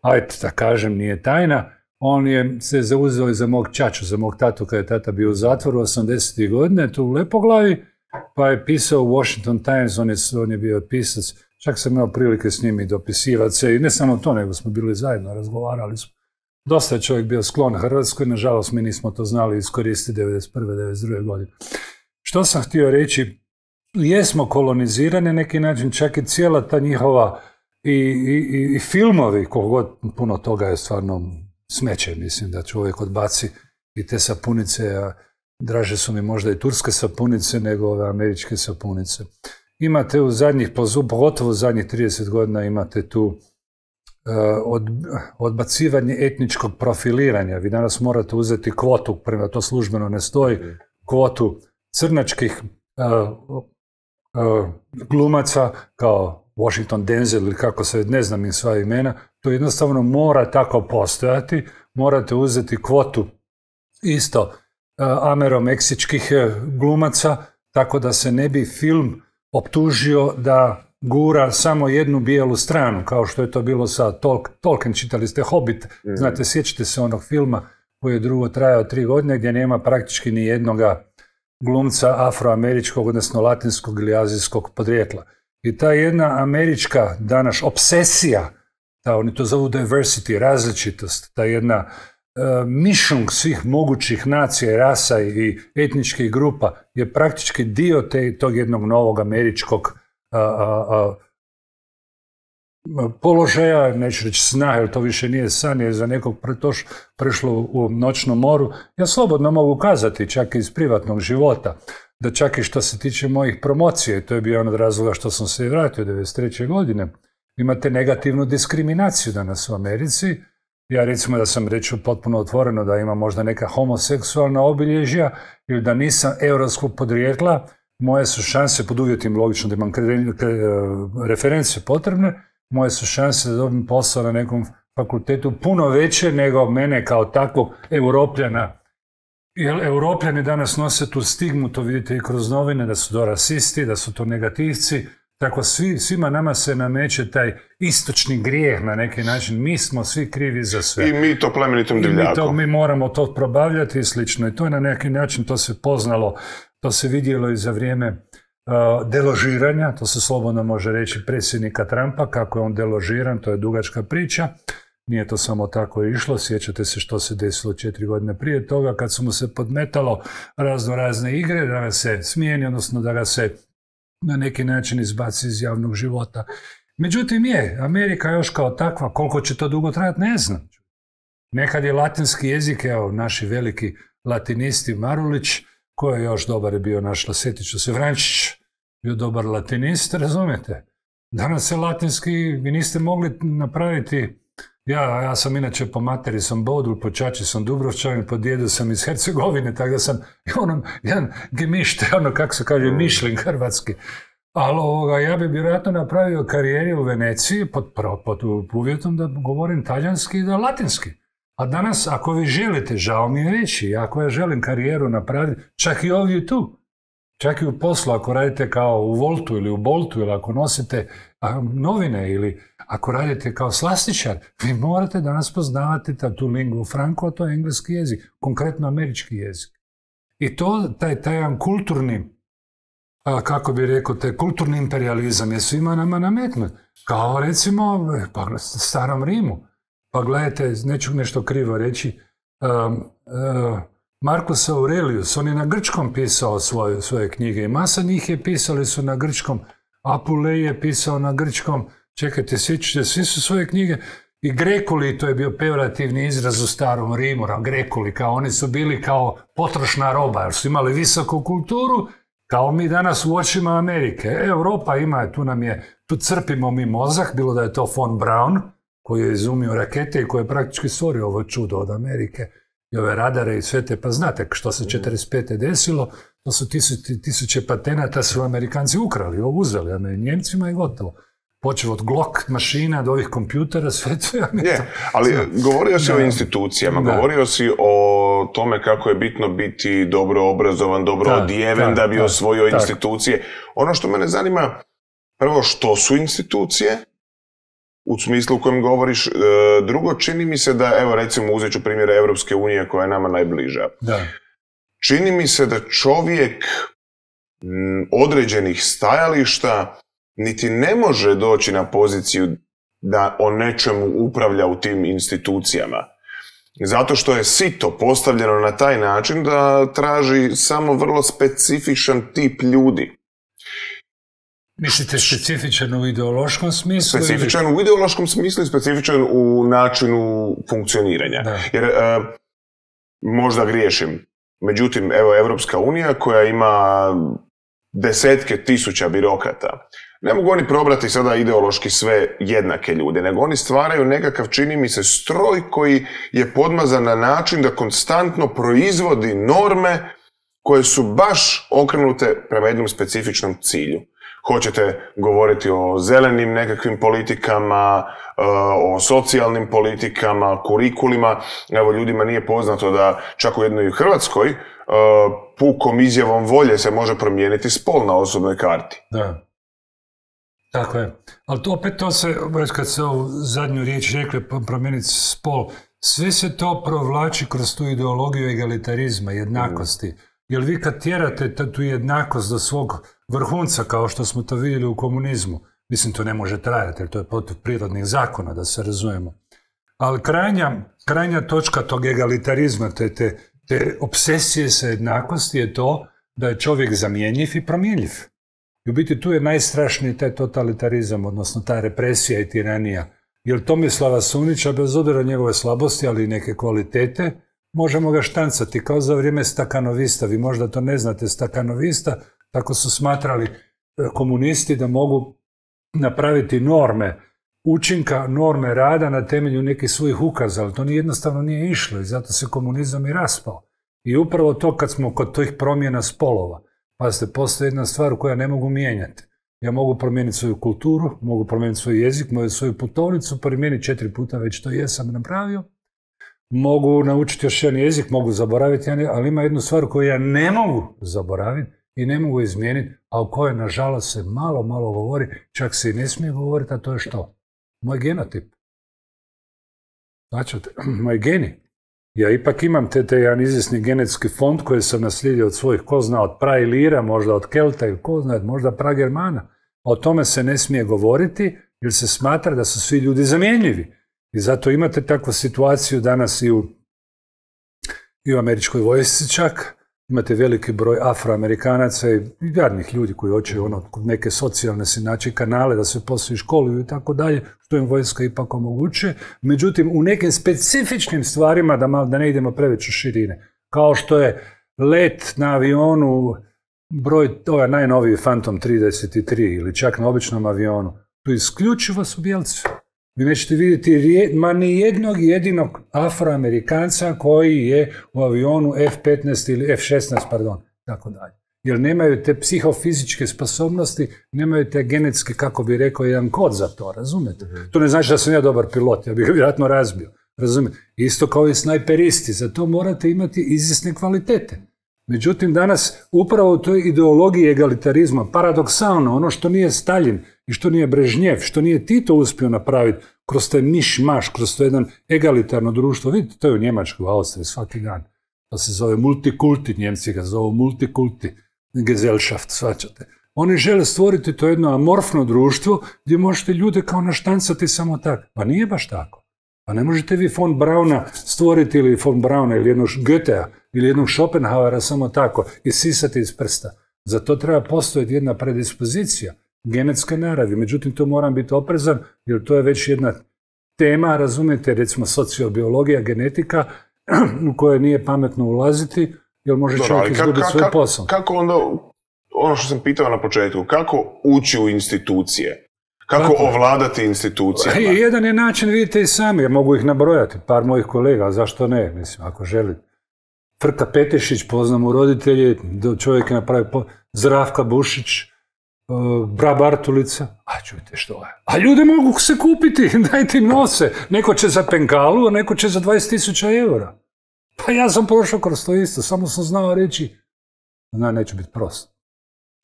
ali da kažem, nije tajna, on je se zauzeo i za mog čaču, za mog tatu, kada je tata bio u zatvoru 80. godine, tu u Lepoglavi, pa je pisao u Washington Times, on je, on je bio pisac, čak sam imao prilike s njim i dopisivati se i ne samo to, nego smo bili zajedno, razgovarali smo. Dosta je čovjek bio sklon Hrvatskoj, nažalost mi nismo to znali iskoristiti 1991. 1992. godine. Što sam htio reći, jesmo kolonizirani neki način, čak i cijela ta njihova i, i, i filmovi, kogod puno toga je stvarno smeće, mislim da čovjek odbaci i te sapunice, a Draže su mi možda i turske sapunice nego ove američke sapunice. Imate u zadnjih, pogotovo u zadnjih 30 godina imate tu e, odbacivanje etničkog profiliranja. Vi danas morate uzeti kvotu, prema to službeno ne stoji, mhm. kvotu crnačkih e, e, glumaca kao Washington Denzel ili kako se, ne znam im sva imena, to jednostavno mora tako postojati, morate uzeti kvotu isto E, amero-meksičkih e, glumaca, tako da se ne bi film optužio da gura samo jednu bijelu stranu, kao što je to bilo sa Tolkien, čitali ste Hobbit, mm. znate, sjećate se onog filma koji je drugo trajao tri godine, gdje nema praktički ni jednoga glumca afroameričkog, odnosno latinskog ili azijskog podrijetla. I ta jedna američka danas obsesija, da oni to zovu diversity, različitost, ta jedna E, mišung svih mogućih nacija, rasa i etničkih grupa je praktički dio te, tog jednog novog američkog e, e, položaja, neću reći sna, jer to više nije san, jer za nekog pretoš, prešlo u noćnu moru. Ja slobodno mogu kazati, čak i iz privatnog života, da čak i što se tiče mojih promocije, to je bio jedan od razloga što sam se vratio 1993. godine, imate negativnu diskriminaciju danas u Americi, ja recimo da sam reći potpuno otvoreno da ima možda neka homoseksualna obilježja ili da nisam europskog podrijetla, moje su šanse, pod uvjetim logično da imam e, referencije potrebne, moje su šanse da dobim posao na nekom fakultetu puno veće nego mene kao takvog europljana. Jer europljani danas nose tu stigmu, to vidite i kroz novine, da su to rasisti, da su to negativci, tako svima nama se nameće taj istočni grijeh na neki način. Mi smo svi krivi za sve. I mi to plemenitom divljakom. I mi, to, mi moramo to probavljati i slično. I to je na neki način, to se poznalo, to se vidjelo i za vrijeme uh, deložiranja, to se slobodno može reći predsjednika Trumpa, kako je on deložiran, to je dugačka priča. Nije to samo tako išlo, sjećate se što se desilo četiri godine prije toga, kad su mu se podmetalo razno razne igre, da ga se smijeni, odnosno da ga se na neki način izbaci iz javnog života. Međutim je, Amerika još kao takva, koliko će to dugo trajati, ne znam. Nekad je latinski jezik, evo naši veliki latinisti Marulić, koji je još dobar bio naš Lasetić, se Vrančić, bio dobar latinist, razumete? Danas se latinski, vi niste mogli napraviti ja, ja sam inače po materi sam Bodul, po čači sam Dubrovčanin, po djedu sam iz Hercegovine, tako da sam onom, jedan gemište, ono kako se kaže, mm. mišljen hrvatski. Ali ja bi vjerojatno napravio karijeru u Veneciji pod, pod uvjetom da govorim talijanski i da latinski. A danas, ako vi želite, žao mi je reći, ako ja želim karijeru napraviti, čak i ovdje tu, čak i u poslu, ako radite kao u Voltu ili u Boltu ili ako nosite novine ili ako radite kao slastičar, vi morate danas poznavati tu lingu Franku, a to je engleski jezik, konkretno američki jezik. I to, taj, jedan kulturni, kako bi rekao, taj kulturni imperializam je svima nama nametnut. Kao recimo eh, pa, starom Rimu. Pa gledajte, neću nešto krivo reći, um, Marcus Aurelius, on je na grčkom pisao svoje, svoje knjige i masa njih je pisali su na grčkom Apulej je pisao na grčkom, čekajte, sjećate, svi su svoje knjige, i Grekuli, to je bio pevrativni izraz u starom Rimu, Grekuli, kao oni su bili kao potrošna roba, jer su imali visoku kulturu, kao mi danas u očima Amerike. E, Europa ima, tu nam je, tu crpimo mi mozak, bilo da je to von Braun, koji je izumio rakete i koji je praktički stvorio ovo čudo od Amerike i ove radare i sve te, pa znate što se 45. Mhm. desilo, to su tisuće, patenata su Amerikanci ukrali, ovo uzeli, a ne Njemcima i gotovo. Počeo od Glock mašina do ovih kompjutera, sve to je... ali govorio si o institucijama, govorio si o tome kako je bitno biti dobro obrazovan, dobro odjeven da bi osvojio institucije. Ono što mene zanima, prvo što su institucije, u smislu u kojem govoriš. E, drugo, čini mi se da, evo recimo uzet ću primjer Evropske unije koja je nama najbliža. Da. Čini mi se da čovjek određenih stajališta niti ne može doći na poziciju da o nečemu upravlja u tim institucijama. Zato što je sito postavljeno na taj način da traži samo vrlo specifičan tip ljudi. Mislite specifičan u ideološkom smislu? Specifičan u ideološkom smislu i specifičan u načinu funkcioniranja. Jer e, možda griješim. Međutim, evo Evropska unija koja ima desetke tisuća birokrata. Ne mogu oni probrati sada ideološki sve jednake ljude, nego oni stvaraju nekakav, čini mi se, stroj koji je podmazan na način da konstantno proizvodi norme koje su baš okrenute prema jednom specifičnom cilju hoćete govoriti o zelenim nekakvim politikama, e, o socijalnim politikama, kurikulima. Evo, ljudima nije poznato da čak u jednoj Hrvatskoj e, pukom izjavom volje se može promijeniti spol na osobnoj karti. Da. Tako je. Ali to opet to se, kad se ovu zadnju riječ rekli, promijeniti spol, sve se to provlači kroz tu ideologiju egalitarizma, jednakosti. Jer vi kad tjerate tu jednakost do svog vrhunca, kao što smo to vidjeli u komunizmu, mislim to ne može trajati, jer to je protiv prirodnih zakona, da se razumijemo. Ali krajnja, točka tog egalitarizma, te, te, obsesije sa jednakosti je to da je čovjek zamjenjiv i promjenjiv. I u biti tu je najstrašniji taj totalitarizam, odnosno ta represija i tiranija. Jer Tomislava Sunića, bez obzira njegove slabosti, ali i neke kvalitete, možemo ga štancati, kao za vrijeme stakanovista. Vi možda to ne znate, stakanovista, tako su smatrali e, komunisti da mogu napraviti norme učinka, norme rada na temelju nekih svojih ukaza, ali to ni jednostavno nije išlo i zato se komunizam i raspao. I upravo to kad smo kod tih promjena spolova, pa ste postoji jedna stvar koja ne mogu mijenjati. Ja mogu promijeniti svoju kulturu, mogu promijeniti svoj jezik, moju svoju putovnicu, promijeniti četiri puta već to jesam napravio, mogu naučiti još jedan jezik, mogu zaboraviti, ali ima jednu stvar koju ja ne mogu zaboraviti i ne mogu izmijeniti, a o kojoj, nažalost, se malo, malo govori, čak se i ne smije govoriti, a to je što? Moj genotip. Znači, moj geni. Ja ipak imam te, te jedan izvjesni genetski fond koji sam naslijedio od svojih, ko zna, od prailira, možda od kelta ili ko zna, možda pragermana. O tome se ne smije govoriti jer se smatra da su svi ljudi zamjenjivi. I zato imate takvu situaciju danas i u, i u američkoj vojsci čak. Imate veliki broj afroamerikanaca i jadnih ljudi koji hoće ono, neke socijalne si kanale da se poslije školuju i tako dalje, što im vojska ipak omogućuje. Međutim, u nekim specifičnim stvarima, da, da ne idemo preveć u širine, kao što je let na avionu, broj, ovaj najnoviji Phantom 33 ili čak na običnom avionu, tu isključivo su bijelci. Vi nećete vidjeti ma ni jednog jedinog afroamerikanca koji je u avionu F-15 ili F-16, pardon, tako dalje. Jer nemaju te psihofizičke sposobnosti, nemaju te genetske, kako bi rekao, jedan kod za to, razumete? Mhm. To ne znači da sam ja dobar pilot, ja bih ga vjerojatno razbio, razumete? Isto kao i snajperisti, za to morate imati izvjesne kvalitete. Međutim, danas upravo u toj ideologiji egalitarizma, paradoksalno, ono što nije Stalin i što nije Brežnjev, što nije Tito uspio napraviti kroz taj miš-maš, kroz to jedan egalitarno društvo, vidite, to je u Njemačkoj, u Austriji svaki dan. To se zove multikulti, Njemci ga zovu multikulti, gezelšaft, svačate. Oni žele stvoriti to jedno amorfno društvo gdje možete ljude kao naštancati samo tako. Pa nije baš tako. Pa ne možete vi von Brauna stvoriti ili von Brauna ili jednog Goethea ili jednog Schopenhauera samo tako i sisati iz prsta. Za to treba postojati jedna predispozicija genetske naravi. Međutim, to moram biti oprezan jer to je već jedna tema, razumijete, recimo sociobiologija, genetika, u koje nije pametno ulaziti, jer može čovjek izgubiti svoj posao. Kako onda, ono što sam pitao na početku, kako ući u institucije? Kako ovladati institucije? Jedan je način, vidite i sami, mogu ih nabrojati, par mojih kolega, zašto ne, mislim, ako želite. Frka Petešić, poznam u roditelji, čovjek je napravio, Zdravka Bušić, e, Bra Bartulica, a čujte što je. A ljude mogu se kupiti, dajte im nose. Neko će za penkalu, a neko će za 20.000 eura. Pa ja sam prošao kroz to isto, samo sam znao reći, na, neću biti prost.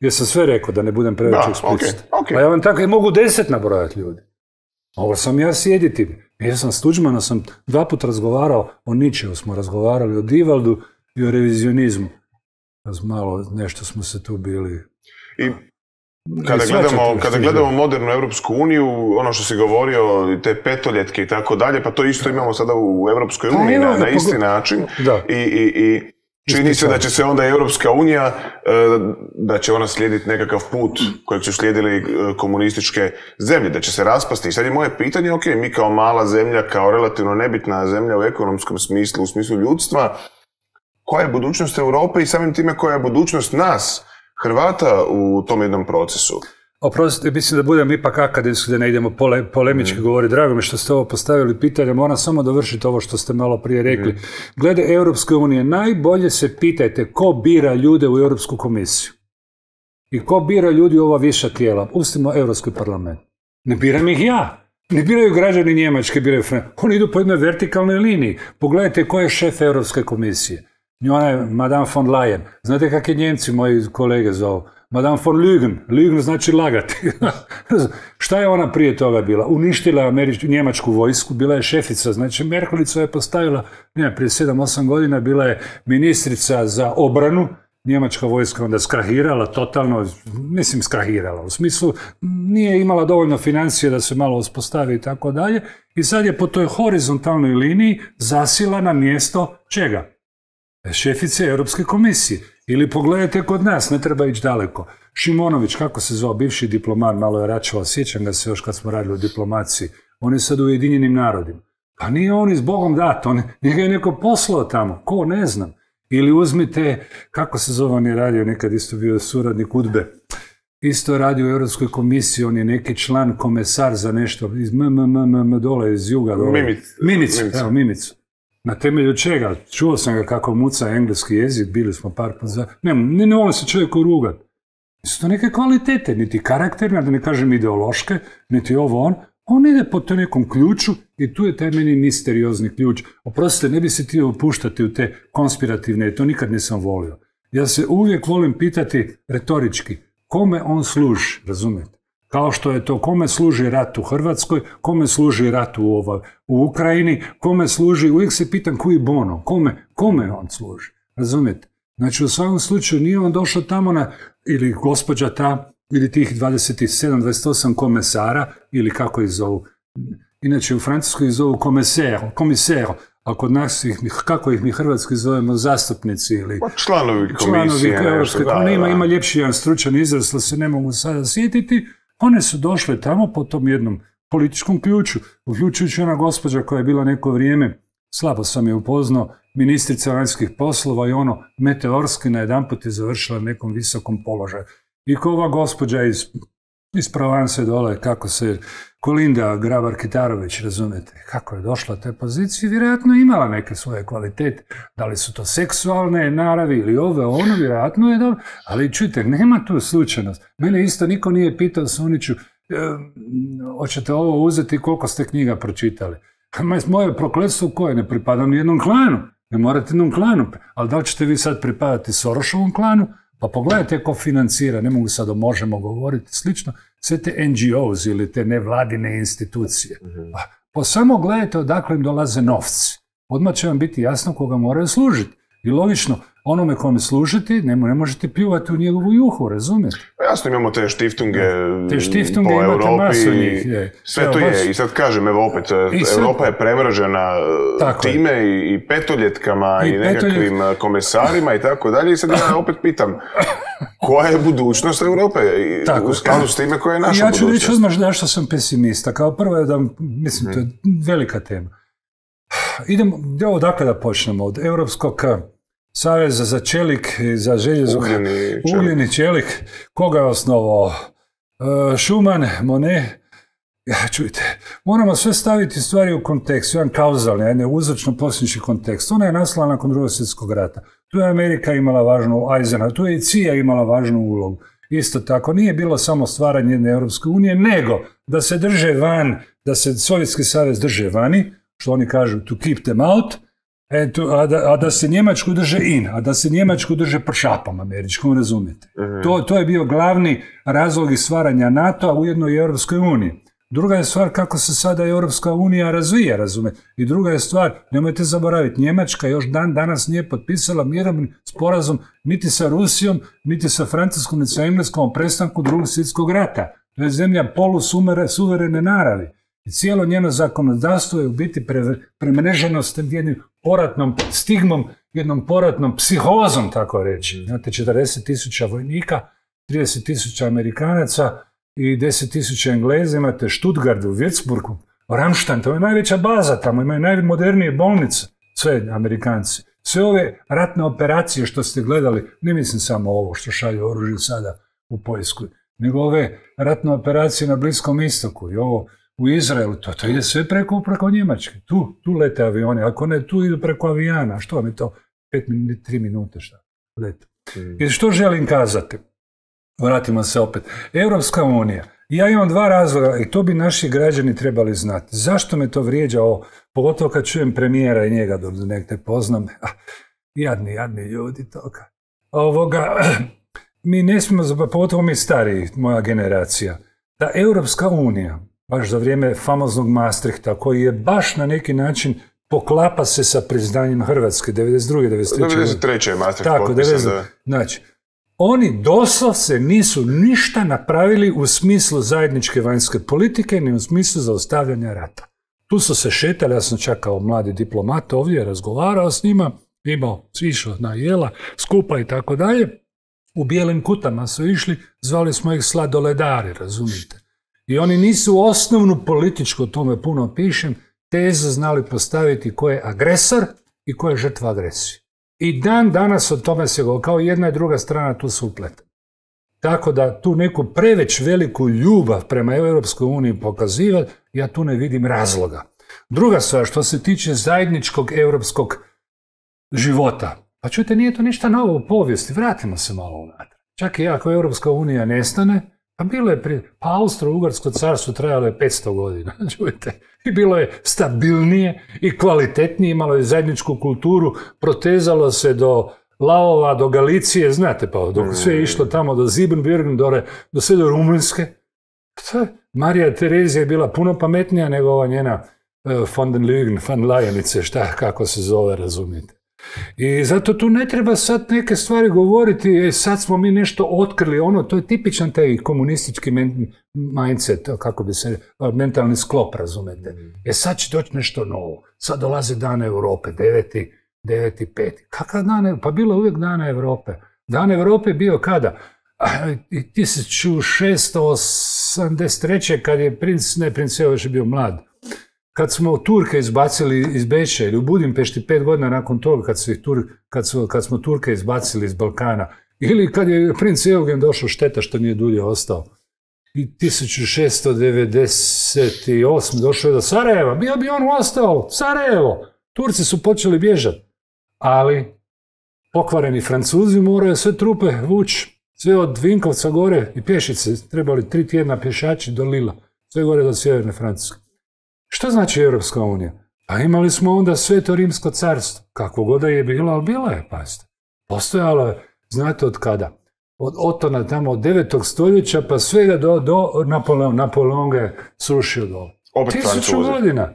Jer sam sve rekao da ne budem preveći eksplicit. Okay, ja vam tako i mogu deset nabrojati ljudi. Ovo sam ja sjediti. Ja sam s tuđmana sam dva put razgovarao o Ničevu, smo razgovarali o Divaldu i o revizionizmu. Malo nešto smo se tu bili... I kada gledamo, kada gledamo modernu Europsku uniju, ono što si govorio, te petoljetke i tako dalje, pa to isto imamo sada u Europskoj pa uniji na, isti način. i Čini se da će se onda Europska unija, e, da će ona slijediti nekakav put kojeg su slijedili e, komunističke zemlje, da će se raspasti. I sad je moje pitanje, ok, mi kao mala zemlja, kao relativno nebitna zemlja u ekonomskom smislu, u smislu ljudstva, koja je budućnost Europe i samim time koja je budućnost nas, Hrvata u tom jednom procesu? Oprostite, mislim da budem ipak akademski, da ne idemo polemički govoriti. govori. Drago mi što ste ovo postavili pitanje, moram samo dovršiti ovo što ste malo prije rekli. Glede Europske unije, najbolje se pitajte ko bira ljude u Europsku komisiju. I ko bira ljudi u ova viša tijela? ustimo Europski parlament. Ne biram ih ja. Ne biraju građani Njemačke, biraju Oni idu po jednoj vertikalnoj liniji. Pogledajte ko je šef Europske komisije ona je Madame von Leyen. Znate kakvi Njemci moji kolege zovu? Madame von Lügen. Lügen znači lagati. Šta je ona prije toga bila? Uništila njemačku vojsku, bila je šefica. Znači, Merkelica je postavila, ne, prije 7-8 godina bila je ministrica za obranu. Njemačka vojska onda skrahirala, totalno, mislim skrahirala, u smislu nije imala dovoljno financije da se malo uspostavi i tako dalje. I sad je po toj horizontalnoj liniji zasila na mjesto čega? šefice Europske komisije. Ili pogledajte kod nas, ne treba ići daleko. Šimonović, kako se zvao, bivši diplomat, malo je račao, sjećam ga se još kad smo radili u diplomaciji. On je sad u Ujedinjenim narodima. Pa nije on iz Bogom dat, on, njega je neko poslao tamo, ko ne znam. Ili uzmite, kako se zove, on je radio, nekad isto bio suradnik Udbe. Isto je radio u Europskoj komisiji, on je neki član komesar za nešto, iz dole, iz juga dole. Mimic. evo, Mimic. Na temelju čega? Čuo sam ga kako muca engleski jezik, bili smo par puta za... Ne, ne, volim se čovjeku rugat. Nisu to neke kvalitete, niti karakterne, da ne kažem ideološke, niti ovo on. On ide po to nekom ključu i tu je taj meni misteriozni ključ. Oprostite, ne bi se ti opuštati u te konspirativne, to nikad nisam volio. Ja se uvijek volim pitati retorički, kome on služi, razumijete? kao što je to kome služi rat u Hrvatskoj, kome služi rat u, u Ukrajini, kome služi, uvijek se pitan koji bono, kome, kome on služi, razumijete? Znači u svakom slučaju nije on došao tamo na, ili gospođa ta, ili tih 27-28 komesara, ili kako ih zovu, inače u Francuskoj ih zovu komesero, komisero, a kod nas ih, kako ih mi hrvatski zovemo, zastupnici ili... Pa članovi komisije. Članovi ima, ima ljepši jedan stručan izraz, ali se ne mogu sada sjetiti. One su došle tamo po tom jednom političkom ključu, uključujući ona gospođa koja je bila neko vrijeme, slabo sam je upoznao, ministrica vanjskih poslova i ono meteorski na jedan put je završila nekom visokom položaju. I ko ova gospođa iz iz Provence dole, kako se Kolinda Grabar Kitarović, razumete, kako je došla te pozicije, vjerojatno je imala neke svoje kvalitete. Da li su to seksualne naravi ili ove, ono, vjerojatno je dobro. Ali čujte, nema tu slučajnost. Mene isto niko nije pitao, Suniću, hoćete ovo uzeti koliko ste knjiga pročitali. Moje prokletstvo koje ne pripadam jednom klanu. Ne morate jednom klanu. Ali da li ćete vi sad pripadati Sorošovom klanu? Pa pogledajte ko financira, ne mogu sad o možemo govoriti, slično sve te NGOs ili te nevladine institucije. Pa, pa, samo gledajte odakle im dolaze novci. Odmah će vam biti jasno koga moraju služiti. I logično, onome kome služiti, ne, možete pljuvati u njegovu juhu, razumijete? Pa jasno, imamo te štiftunge te štiftunge njih, je. sve to je. I sad kažem, evo opet, e, Europa je premražena e, time i petoljetkama i, nekakvim e, komesarima i tako dalje. I sad ja opet pitam, koja je budućnost Europe tako, u skladu s time koja je naša budućnost? Ja ću reći odmah zašto sam pesimista. Kao prvo je da, mislim, to je hmm. velika tema. Idemo, evo dakle da počnemo, od europskog savez za čelik i za željezu. Ugljeni, Ugljeni čelik. Koga je osnovao? Šuman, e, Monet, ja, čujte, moramo sve staviti stvari u kontekst, jedan kauzalni, jedan uzročno posljednički kontekst. Ona je nastala nakon drugog svjetskog rata. Tu je Amerika imala važnu Eisenhower, tu je i CIA imala važnu ulogu. Isto tako, nije bilo samo stvaranje jedne Europske unije, nego da se drže van, da se Sovjetski savez drže vani, što oni kažu to keep them out, Eto, a da, a da se Njemačku drže in, a da se Njemačku drže pršapom američkom, razumijete. Mhm. To, to je bio glavni razlog i stvaranja NATO-a ujedno i Europskoj uniji. Druga je stvar kako se sada Europska unija razvija, razumijete? I druga je stvar, nemojte zaboraviti, Njemačka još dan danas nije potpisala mirovni sporazum niti sa Rusijom, niti sa Francuskom, niti sa Engleskom o prestanku drugog svjetskog rata. To je zemlja polusuverene naravi. I cijelo njeno zakonodavstvo je u biti pre, premreženo s jednim poratnom stigmom, jednom poratnom psihozom, tako reći. Mm. Znate, 40 tisuća vojnika, 30 tisuća Amerikanaca i 10 tisuća Engleza, imate Stuttgart u Würzburgu, Ramštan, to je najveća baza tamo, imaju najmodernije bolnice, sve Amerikanci. Sve ove ratne operacije što ste gledali, ne mislim samo ovo što šalju oružje sada u Poljsku nego ove ratne operacije na Bliskom istoku i ovo u Izraelu, to, to ide sve preko, preko Njemačke. Tu, tu lete avioni, ako ne, tu idu preko avijana. Što vam je to? Pet minuta, tri minute šta? leto. Mm. I što želim kazati? Vratimo se opet. Europska unija. Ja imam dva razloga i to bi naši građani trebali znati. Zašto me to vrijeđa ovo? Pogotovo kad čujem premijera i njega, da te poznam. Ah, jadni, jadni ljudi toga. Ovoga, mi ne smijemo, pogotovo mi stariji, moja generacija, da Europska unija baš za vrijeme famoznog Maastrichta, koji je baš na neki način poklapa se sa priznanjem Hrvatske, 92. 93. 93. Maastricht Tako, Da... Znači, oni se nisu ništa napravili u smislu zajedničke vanjske politike, ni u smislu zaustavljanja rata. Tu su se šetali, ja sam čak kao mladi diplomat ovdje, razgovarao s njima, imao išao na jela, skupa i tako dalje. U bijelim kutama su išli, zvali smo ih sladoledari, razumite. I oni nisu osnovnu političku, o tome puno pišem, teze znali postaviti ko je agresor i ko je žrtva agresije. I dan danas o tome se govori, kao jedna i druga strana tu su upleta. Tako da tu neku preveć veliku ljubav prema Europskoj uniji pokaziva, ja tu ne vidim razloga. Druga stvar, što se tiče zajedničkog europskog života. Pa čujte, nije to ništa novo u povijesti, vratimo se malo unatrag. Čak i ako Europska unija nestane, pa bilo je, pri... pa Austro-Ugarsko carstvo trajalo je 500 godina, I bilo je stabilnije i kvalitetnije, imalo je zajedničku kulturu, protezalo se do Laova, do Galicije, znate pa, dok sve je mm. išlo tamo do Zibnbjörgen, do, do sve do Rumunjske. Marija Terezija je bila puno pametnija nego ova njena eh, von den Lügen, von Lajenice, šta, kako se zove, razumijete. I zato tu ne treba sad neke stvari govoriti, e, sad smo mi nešto otkrili, ono, to je tipičan taj komunistički mindset, kako bi se, mentalni sklop, razumete. E sad će doći nešto novo, sad dolaze dane Europe, deveti, deveti peti. Kakav dan, e-, pa bilo je uvijek dana Europe. Dan Europe bio kada? 1683. kad je princ, ne princ je još bio mlad, kad smo Turke izbacili iz Beča ili u Budimpešti pet godina nakon toga kad, kad, kad smo Turke izbacili iz Balkana ili kad je princ Eugen došao šteta što nije dulje ostao i 1698. došao je do Sarajeva, bio bi on ostao, Sarajevo. Turci su počeli bježati, ali pokvareni Francuzi moraju sve trupe vući, sve od Vinkovca gore i pješice, trebali tri tjedna pješači do Lila, sve gore do sjeverne Francuske. Što znači Europska unija? Pa imali smo onda sve to rimsko carstvo, kako god je bilo, ali bilo je, pazite. Postojalo je, znate od kada? Od Otona tamo od stoljeća pa svega do, do Napoleon, ga je srušio dole. Tisuću godina.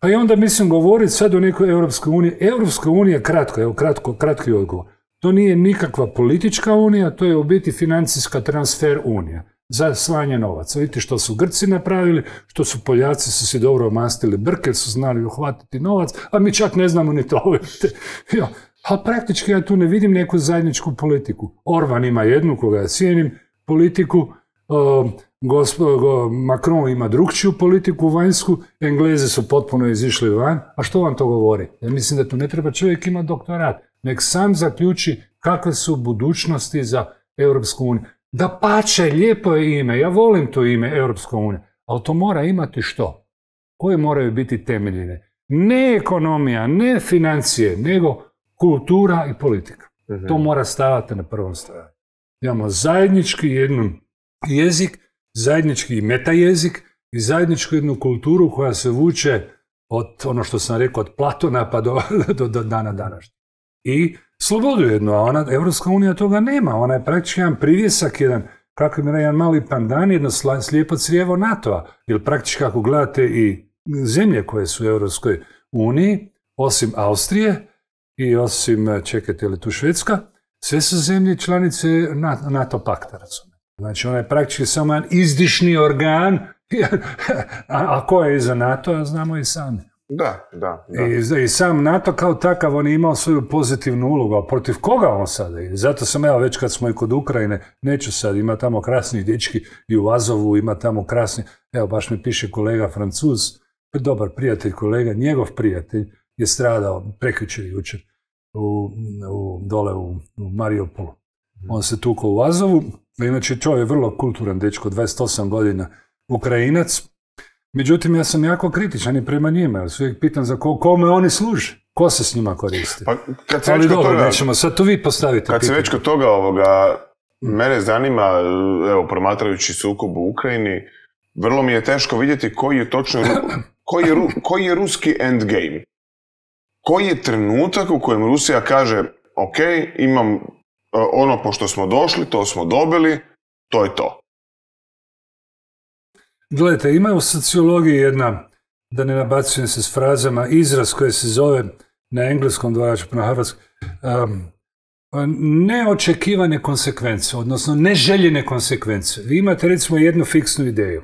Pa i onda mislim govoriti sad o nekoj Europskoj uniji. Europska unija kratko, evo kratko, kratki odgovor. To nije nikakva politička unija, to je u biti financijska transfer unija za slanje novaca. Vidite što su Grci napravili, što su Poljaci su si dobro omastili brke, su znali uhvatiti novac, a mi čak ne znamo ni to. a praktički ja tu ne vidim neku zajedničku politiku. Orvan ima jednu koga ja cijenim, politiku, Macron ima drugčiju politiku vanjsku, Englezi su potpuno izišli van, a što vam to govori? Ja mislim da tu ne treba čovjek ima doktorat. Nek sam zaključi kakve su budućnosti za Europsku uniju. Da pače, lijepo je ime, ja volim to ime Europska unija, ali to mora imati što? Koje moraju biti temeljine? Ne ekonomija, ne financije, nego kultura i politika. Mhm. To mora stavati na prvom stranu. Imamo zajednički jedan jezik, zajednički metajezik i zajedničku jednu kulturu koja se vuče od ono što sam rekao, od Platona pa do, dana današnje i slobodu jednu, a ona, Evropska unija toga nema, ona je praktički jedan privjesak, jedan, kako mi je jedan mali pandan, jedno slijepo crijevo NATO-a, jer praktički ako gledate i zemlje koje su u Europskoj uniji, osim Austrije i osim, čekajte li tu Švedska, sve su zemlje članice NATO pakta, razumije. Znači, ona je praktički samo jedan izdišni organ, a ko je iza NATO, a znamo i sami. Da, da. da. I, I, sam NATO kao takav, on je imao svoju pozitivnu ulogu, a protiv koga on sada je? Zato sam ja već kad smo i kod Ukrajine, neću sad, ima tamo krasni dječki i u Azovu ima tamo krasni, evo baš mi piše kolega Francuz, dobar prijatelj kolega, njegov prijatelj je stradao prekjučer jučer u, u, dole u, u Mariupolu. Mhm. On se tukao u Azovu, inače čovjek je vrlo kulturan dečko, 28 godina, Ukrajinac, Međutim, ja sam jako kritičan i prema njima. Ja uvijek pitan za ko, kome oni služe. Ko se s njima koristi? Pa, kad se Ali dobro, nećemo, sad to vi postavite Kad se već kod toga ovoga, mene zanima, evo, promatrajući sukob u Ukrajini, vrlo mi je teško vidjeti koji je točno, koji je, koji je ruski endgame. Koji je trenutak u kojem Rusija kaže, ok, imam e, ono pošto smo došli, to smo dobili, to je to. Gledajte, ima u sociologiji jedna, da ne nabacujem se s frazama, izraz koji se zove na engleskom na hrvatskom, neočekivane konsekvence, odnosno neželjene konsekvence. Vi imate recimo jednu fiksnu ideju.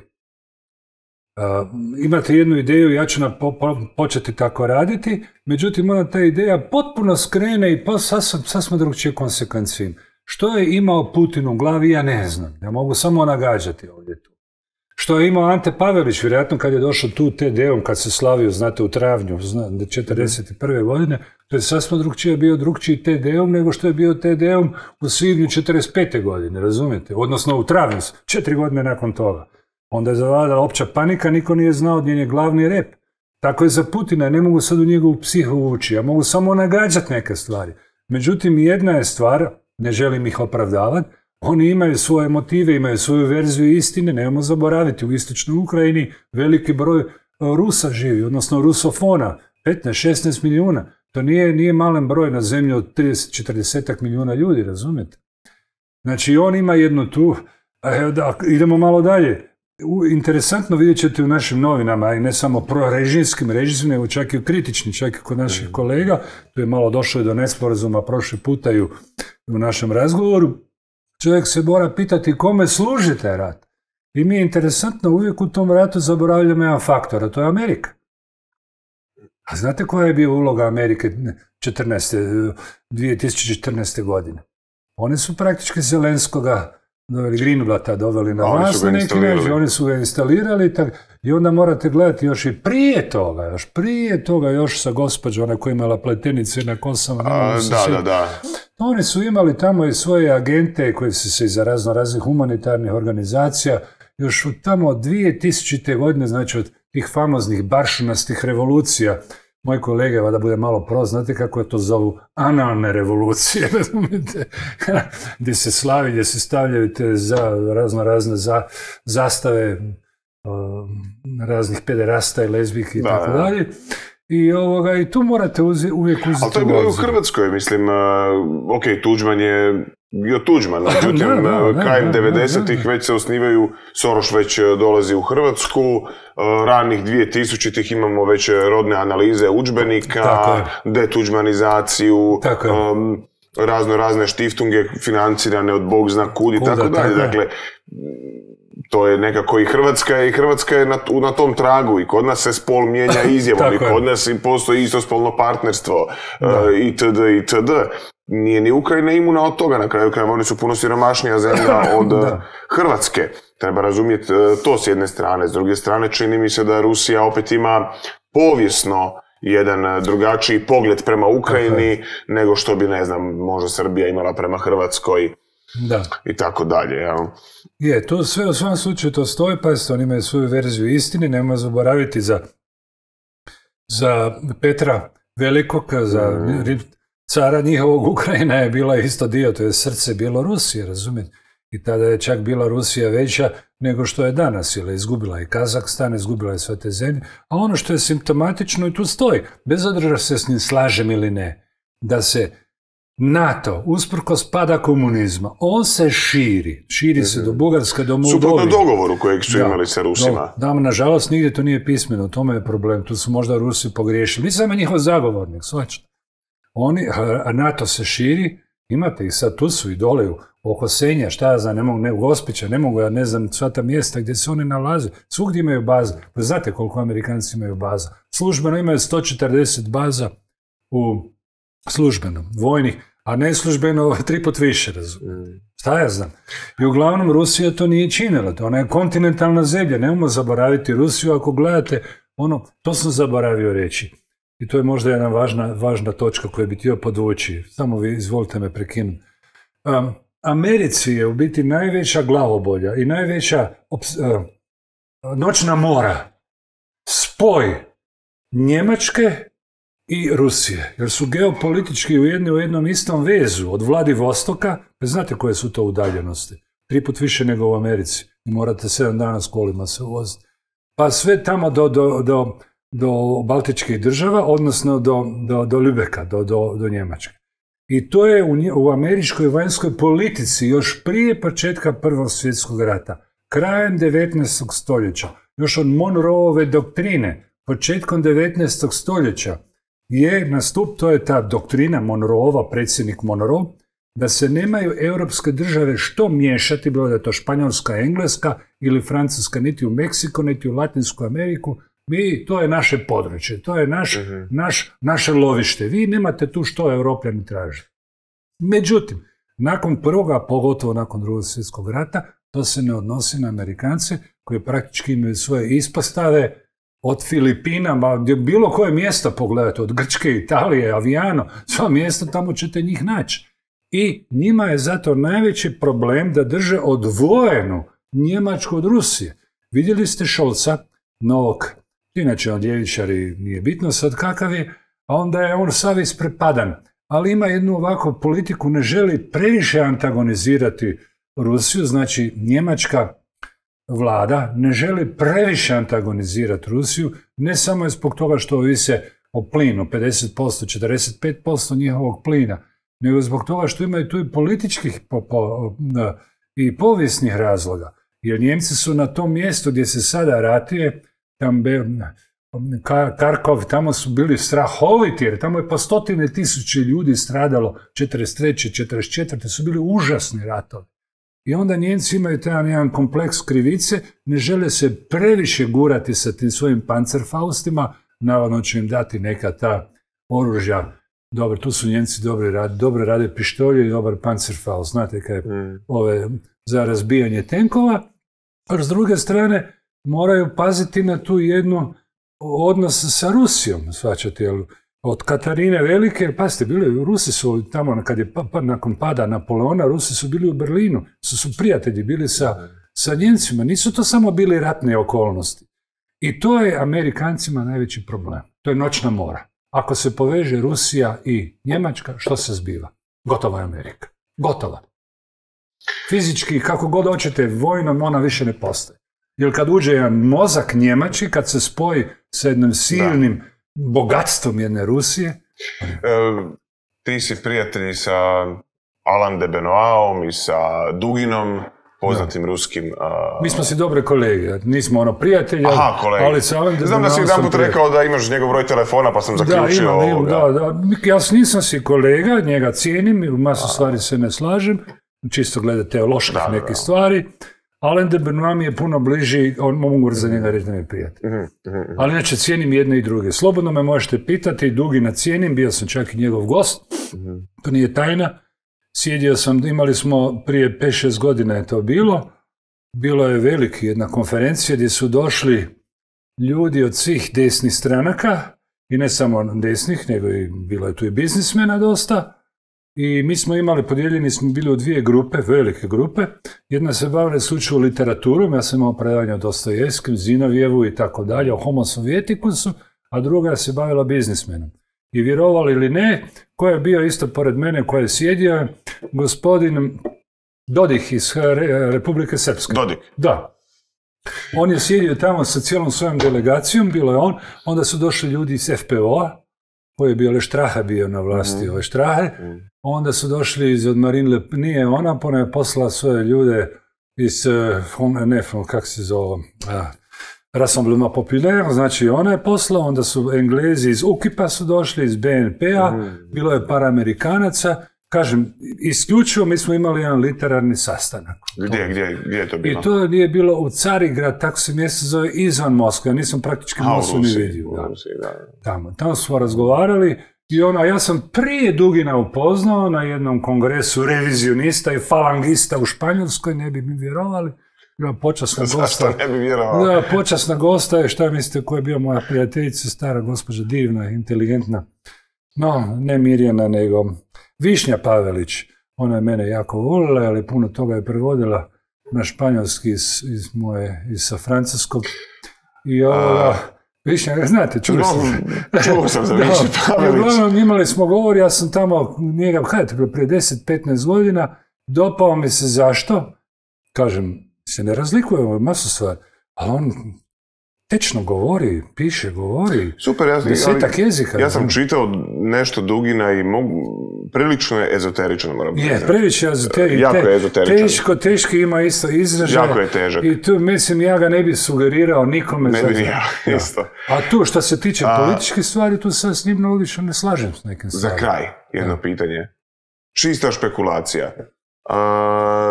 imate jednu ideju, ja ću na početi tako raditi, međutim ona ta ideja potpuno skrene i pa sasvim sas drugčije Što je imao Putin u glavi, ja ne znam. Ja mogu samo nagađati ovdje tu. Što je imao Ante Pavelić, vjerojatno kad je došao tu te om kad se slavio, znate, u travnju, zna 1941. godine, to je sasvim drugčije bio drugčiji td nego što je bio TD-om u svibnju 1945. godine, razumijete? Odnosno u travnju, četiri godine nakon toga. Onda je zavladala opća panika, niko nije znao njen je glavni rep. Tako je za Putina, ne mogu sad u njegovu psihu ući, ja mogu samo nagađati neke stvari. Međutim, jedna je stvar, ne želim ih opravdavati, oni imaju svoje motive, imaju svoju verziju istine, nemojmo zaboraviti, u istočnoj Ukrajini veliki broj e, Rusa živi, odnosno rusofona, 15-16 milijuna. To nije, nije malen broj na zemlji od 30-40 milijuna ljudi, razumijete? Znači, on ima jednu tu, evo da, idemo malo dalje. U, interesantno vidjet ćete u našim novinama, i ne samo pro režimskim, nego čak i u kritičnim, čak i kod naših mm. kolega, tu je malo došlo i do nesporazuma prošli putaju u našem razgovoru, Čovjek se mora pitati kome služi taj rat. I mi je interesantno, uvijek u tom ratu zaboravljamo jedan faktor, a to je Amerika. A znate koja je bila uloga Amerike 2014. godine? One su praktički Zelenskoga Greenblata doveli na vlast na neki oni su ga instalirali i onda morate gledati još i prije toga, još prije toga, još sa gospođom ona koja imala pletenice na kosama. da, da, da. Oni su imali tamo i svoje agente koji su se iza razno raznih humanitarnih organizacija još u tamo od 2000. godine, znači od tih famoznih baršunastih revolucija, moj kolege, da bude malo pro, znate kako je to zovu analne revolucije, gdje se slavi, gdje se stavljaju te za, razno razne zastave raznih pederasta i lezbijki i tako dalje. I, ovoga, I tu morate uvijek uzeti Ali to je bilo u Hrvatskoj, mislim, uh, ok, Tuđman je bio Tuđman, međutim, krajem 90-ih već se osnivaju, Soroš već e, dolazi u Hrvatsku, e, ranih 2000-ih imamo već e, rodne analize udžbenika, detuđmanizaciju, razno razne štiftunge financirane od Bog zna kud i tako dalje. Dakle, to je nekako i Hrvatska i Hrvatska je na, na tom tragu i kod nas se spol mijenja izjavom i kod nas i postoji istospolno partnerstvo uh, e, itd. itd. Nije ni Ukrajina imuna od toga na kraju krajeva, oni su puno siromašnija zemlja od e, Hrvatske. Treba razumjeti e, to s jedne strane. S druge strane čini mi se da Rusija opet ima povijesno jedan drugačiji pogled prema Ukrajini nego što bi, ne znam, možda Srbija imala prema Hrvatskoj da. i tako dalje. jel je, to sve u svom slučaju to stoji, pazite, oni imaju svoju verziju istine, nema zaboraviti za, za Petra Velikog, za mhm. cara njihovog Ukrajina je bila isto dio, to je srce Bjelorusije, razumijem. I tada je čak bila Rusija veća nego što je danas, jer je izgubila i Kazakstan, izgubila je sve te zemlje. A ono što je simptomatično i tu stoji, bez odreža se s njim slažem ili ne, da se NATO, usprkos pada komunizma, on se širi. Širi se mhm. do Bugarske, do Moldovije. Suprotno dogovoru kojeg su imali sa Rusima. Da, da, nažalost, nigdje to nije pismeno. tome je problem. Tu su možda Rusi pogriješili. Nisam ja njihov zagovornik, svačno. Oni, NATO se širi, imate ih sad, tu su i dole oko Senja, šta ja znam, ne mogu, ne, Gospića, ne mogu, ja ne znam sva ta mjesta gdje se oni nalaze. Svugdje imaju baze. Pa znate koliko Amerikanci imaju baza. Službeno imaju 140 baza u službenom vojnih a neslužbeno tri put više, razumijem. Šta ja znam? I uglavnom Rusija to nije činila, to ona je kontinentalna zemlja, nemojmo zaboraviti Rusiju, ako gledate, ono, to sam zaboravio reći. I to je možda jedna važna, važna točka koju bi htio podvući. Samo vi izvolite me prekinuti. Americi je u biti najveća glavobolja i najveća e, noćna mora. Spoj Njemačke i Rusije, jer su geopolitički ujedni u jednom istom vezu od Vladivostoka, znate koje su to udaljenosti, tri put više nego u Americi, i morate sedam dana s kolima se uvoziti. Pa sve tamo do, do, do, do Baltičkih država, odnosno do, do, do Ljubeka, do, do, Njemačke. I to je u, u američkoj vanjskoj politici još prije početka Prvog svjetskog rata, krajem 19. stoljeća, još od Monroeove doktrine, početkom 19. stoljeća, je nastup, to je ta doktrina Monroova, predsjednik Monroe, da se nemaju europske države što miješati, bilo da je to Španjolska, Engleska ili Francuska, niti u Meksiko, niti u Latinsku Ameriku, mi, to je naše područje, to je naš, mhm. naš, naše lovište. Vi nemate tu što europljani traže. Međutim, nakon prvoga, pogotovo nakon drugog svjetskog rata, to se ne odnosi na Amerikance koji praktički imaju svoje ispostave od Filipina, gdje bilo koje mjesta pogledate, od Grčke, Italije, Avijano, sva mjesta tamo ćete njih naći. I njima je zato najveći problem da drže odvojenu Njemačku od Rusije. Vidjeli ste Šolca, novog, inače on i nije bitno sad kakav je, a onda je on sav isprepadan. Ali ima jednu ovakvu politiku, ne želi previše antagonizirati Rusiju, znači Njemačka vlada ne želi previše antagonizirati Rusiju, ne samo zbog toga što ovise o plinu, 50%, 45% njihovog plina, nego zbog toga što imaju tu i političkih i povijesnih razloga. Jer Njemci su na tom mjestu gdje se sada ratuje, tam Karkov, tamo su bili strahoviti, jer tamo je po stotine tisuće ljudi stradalo, 43. 44. su bili užasni ratovi. I onda Nijemci imaju taj jedan kompleks krivice, ne žele se previše gurati sa tim svojim pancerfaustima, navodno će im dati neka ta oružja. Dobro, tu su njenci, dobro rade, dobro rade pištolje i dobar pancerfaust, znate kaj je mm. ove za razbijanje tenkova. A s druge strane, moraju paziti na tu jednu odnos sa Rusijom, svačate, jel? Od Katarine Velike, ste bili, Rusi su tamo, kad je pa- pa- nakon pada Napoleona, Rusi su bili u Berlinu, su, su prijatelji bili sa, sa Njencima, nisu to samo bili ratne okolnosti. I to je Amerikancima najveći problem. To je noćna mora. Ako se poveže Rusija i Njemačka, što se zbiva? Gotova je Amerika. Gotova. Fizički, kako god hoćete, vojnom ona više ne postaje. Jer kad uđe jedan mozak Njemački, kad se spoji sa jednim silnim bogatstvom jedne Rusije. E, ti si prijatelji sa Alan de Benoaom i sa Duginom, poznatim ruskim... Mi smo si dobre kolege, nismo ono prijatelji, ali sa de Znam da si jedan put rekao da imaš njegov broj telefona, pa sam zaključio da, da, Ja nisam si kolega, njega cijenim u masu stvari se ne slažem, čisto glede teoloških nekih stvari. Alain de Benoit je puno bliži, on mogu za njega reći da mi je prijatelj. Mhm, mhm, mhm. Ali inače cijenim jedne i druge. Slobodno me možete pitati, dugi na cijenim, bio sam čak i njegov gost, to nije tajna. Sjedio sam, imali smo prije 5-6 godina je to bilo, bilo je veliki jedna konferencija gdje su došli ljudi od svih desnih stranaka, i ne samo desnih, nego i bilo je tu i biznismena dosta, i mi smo imali, podijeljeni smo bili u dvije grupe, velike grupe. Jedna se bavila slučaju literaturom, ja sam imao predavanje o Dostojevskim, Zinovjevu i tako dalje, o homo sovjetikusu, a druga se bavila biznismenom. I vjerovali ili ne, ko je bio isto pored mene, ko je sjedio, gospodin Dodih iz e, Republike Srpske. Dodik? Da. On je sjedio tamo sa cijelom svojom delegacijom, bilo je on, onda su došli ljudi iz FPO-a, koji je bio straha bio na vlasti, mm. Štrahe. Mhm. onda su došli iz od Marine Le nije ona, ona je poslala svoje ljude iz, eh, ne, kak se zove, a, Rassemblement Populaire, znači ona je poslala, onda su Englezi iz Ukipa su došli, iz BNP-a, mhm. bilo je par Amerikanaca, Kažem, isključivo mi smo imali jedan literarni sastanak. Gdje, je to bilo? I to nije bilo u Carigrad, tako se mjesto zove, izvan Moskve. Ja nisam praktički Moskvu ni vidio. Da. Da. Tamo, tamo smo razgovarali i ona, ja sam prije Dugina upoznao na jednom kongresu revizionista i falangista u Španjolskoj, ne bi mi vjerovali. Ima počasna gosta. ne bi vjerovali. Da, počasna gosta je, šta mislite, koja je bio moja prijateljica, stara gospođa, divna, inteligentna. No, ne Mirjana, nego Višnja Pavelić, ona je mene jako volila, ali puno toga je prevodila na španjolski iz, moje, iz sa francuskog. I ovoga, Višnja, znate, čuli smo. Čuo sam za Višnju Pavelić. Uglavnom, imali smo govor, ja sam tamo njega, kada je to prije 10-15 godina, dopao mi se zašto, kažem, se ne razlikuje ovo masu stvar, ali on tečno govori, piše, govori. Super, ja, Desetak ali, jezika. Ja sam čitao nešto Dugina i mogu, prilično je ezoterično. moram Je, prilično je Jako je ezoteričan. Teško, teški ima isto izražaj. Jako je težak. I tu, mislim, ja ga ne bih sugerirao nikome. Ne bi ja, isto. A tu, što se tiče A... političkih stvari, tu se s njim odlično ne slažem s nekim stvarima. Za kraj, jedno pitanje. Čista špekulacija.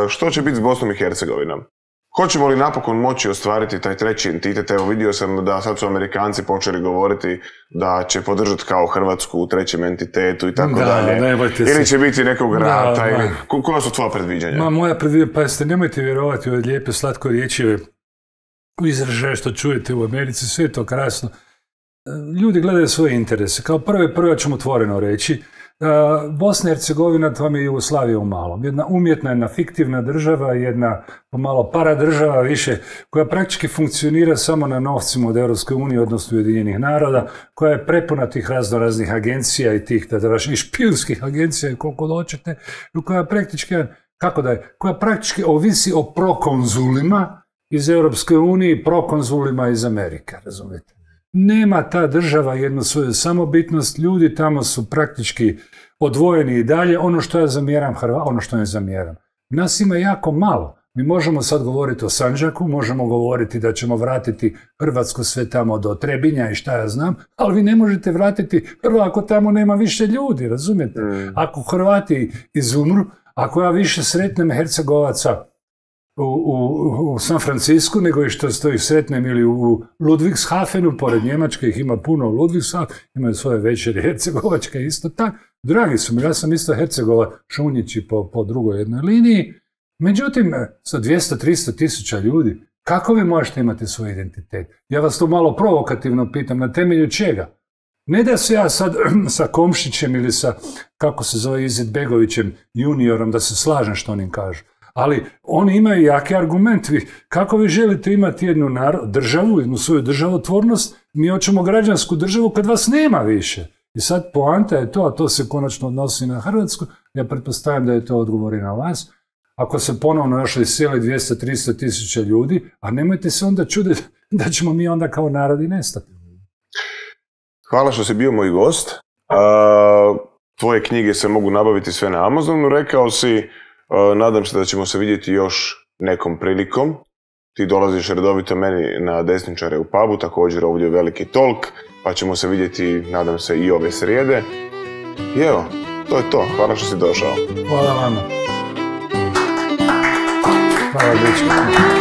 što će biti s Bosnom i Hercegovinom? Hoćemo li napokon moći ostvariti taj treći entitet? Evo vidio sam da sad su Amerikanci počeli govoriti da će podržati kao Hrvatsku u trećem entitetu i tako da, dalje. ili će biti nekog rata. Koja su tvoja predviđanja? Ma, moja predviđanja, pa jeste, nemojte vjerovati ove lijepe slatko riječi što čujete u Americi, sve je to krasno. E, ljudi gledaju svoje interese. Kao prve, prvo ćemo otvoreno reći, Eh, Bosna i Hercegovina to vam je Jugoslavija u malom. Jedna umjetna, jedna fiktivna država, jedna pomalo država više, koja praktički funkcionira samo na novcima od Europske unije, odnosno Ujedinjenih naroda, koja je prepuna tih razno raznih agencija i tih, da vaš, i špijunskih agencija i koliko doćete, koja praktički, kako da je, koja praktički ovisi o prokonzulima iz Europske unije i prokonzulima iz Amerike, razumijete? Nema ta država jednu svoju samobitnost, ljudi tamo su praktički odvojeni i dalje. Ono što ja zamjeram, Hrva, ono što ne zamjeram. Nas ima jako malo. Mi možemo sad govoriti o Sanđaku, možemo govoriti da ćemo vratiti Hrvatsku sve tamo do Trebinja i šta ja znam, ali vi ne možete vratiti prvo ako tamo nema više ljudi, razumijete? Mm. Ako Hrvati izumru, ako ja više sretnem Hercegovaca u, San Francisku, nego i što stoji sretnem ili u Ludwigshafenu, pored Njemačke ih ima puno u Ludwigshafenu, imaju svoje večere hercegovačke isto tako. Dragi su mi, ja sam isto Hercegova šunjići po, po drugoj jednoj liniji. Međutim, sa 200-300 tisuća ljudi, kako vi možete imati svoj identitet? Ja vas to malo provokativno pitam, na temelju čega? Ne da se ja sad sa Komšićem ili sa, kako se zove, Izet juniorom, da se slažem što oni kažu ali oni imaju jaki argument. kako vi želite imati jednu državu, jednu svoju državotvornost, mi hoćemo građansku državu kad vas nema više. I sad poanta je to, a to se konačno odnosi na Hrvatsku, ja pretpostavljam da je to odgovor i na vas, ako se ponovno još iseli 200-300 tisuća ljudi, a nemojte se onda čuditi da ćemo mi onda kao narodi nestati. Hvala što si bio moj gost. tvoje knjige se mogu nabaviti sve na Amazonu. Rekao si E, nadam se da ćemo se vidjeti još nekom prilikom. Ti dolaziš redovito meni na desničare u pubu, također ovdje je veliki tolk, pa ćemo se vidjeti, nadam se, i ove srijede. I evo, to je to. Hvala što si došao. Hvala vama. Hvala,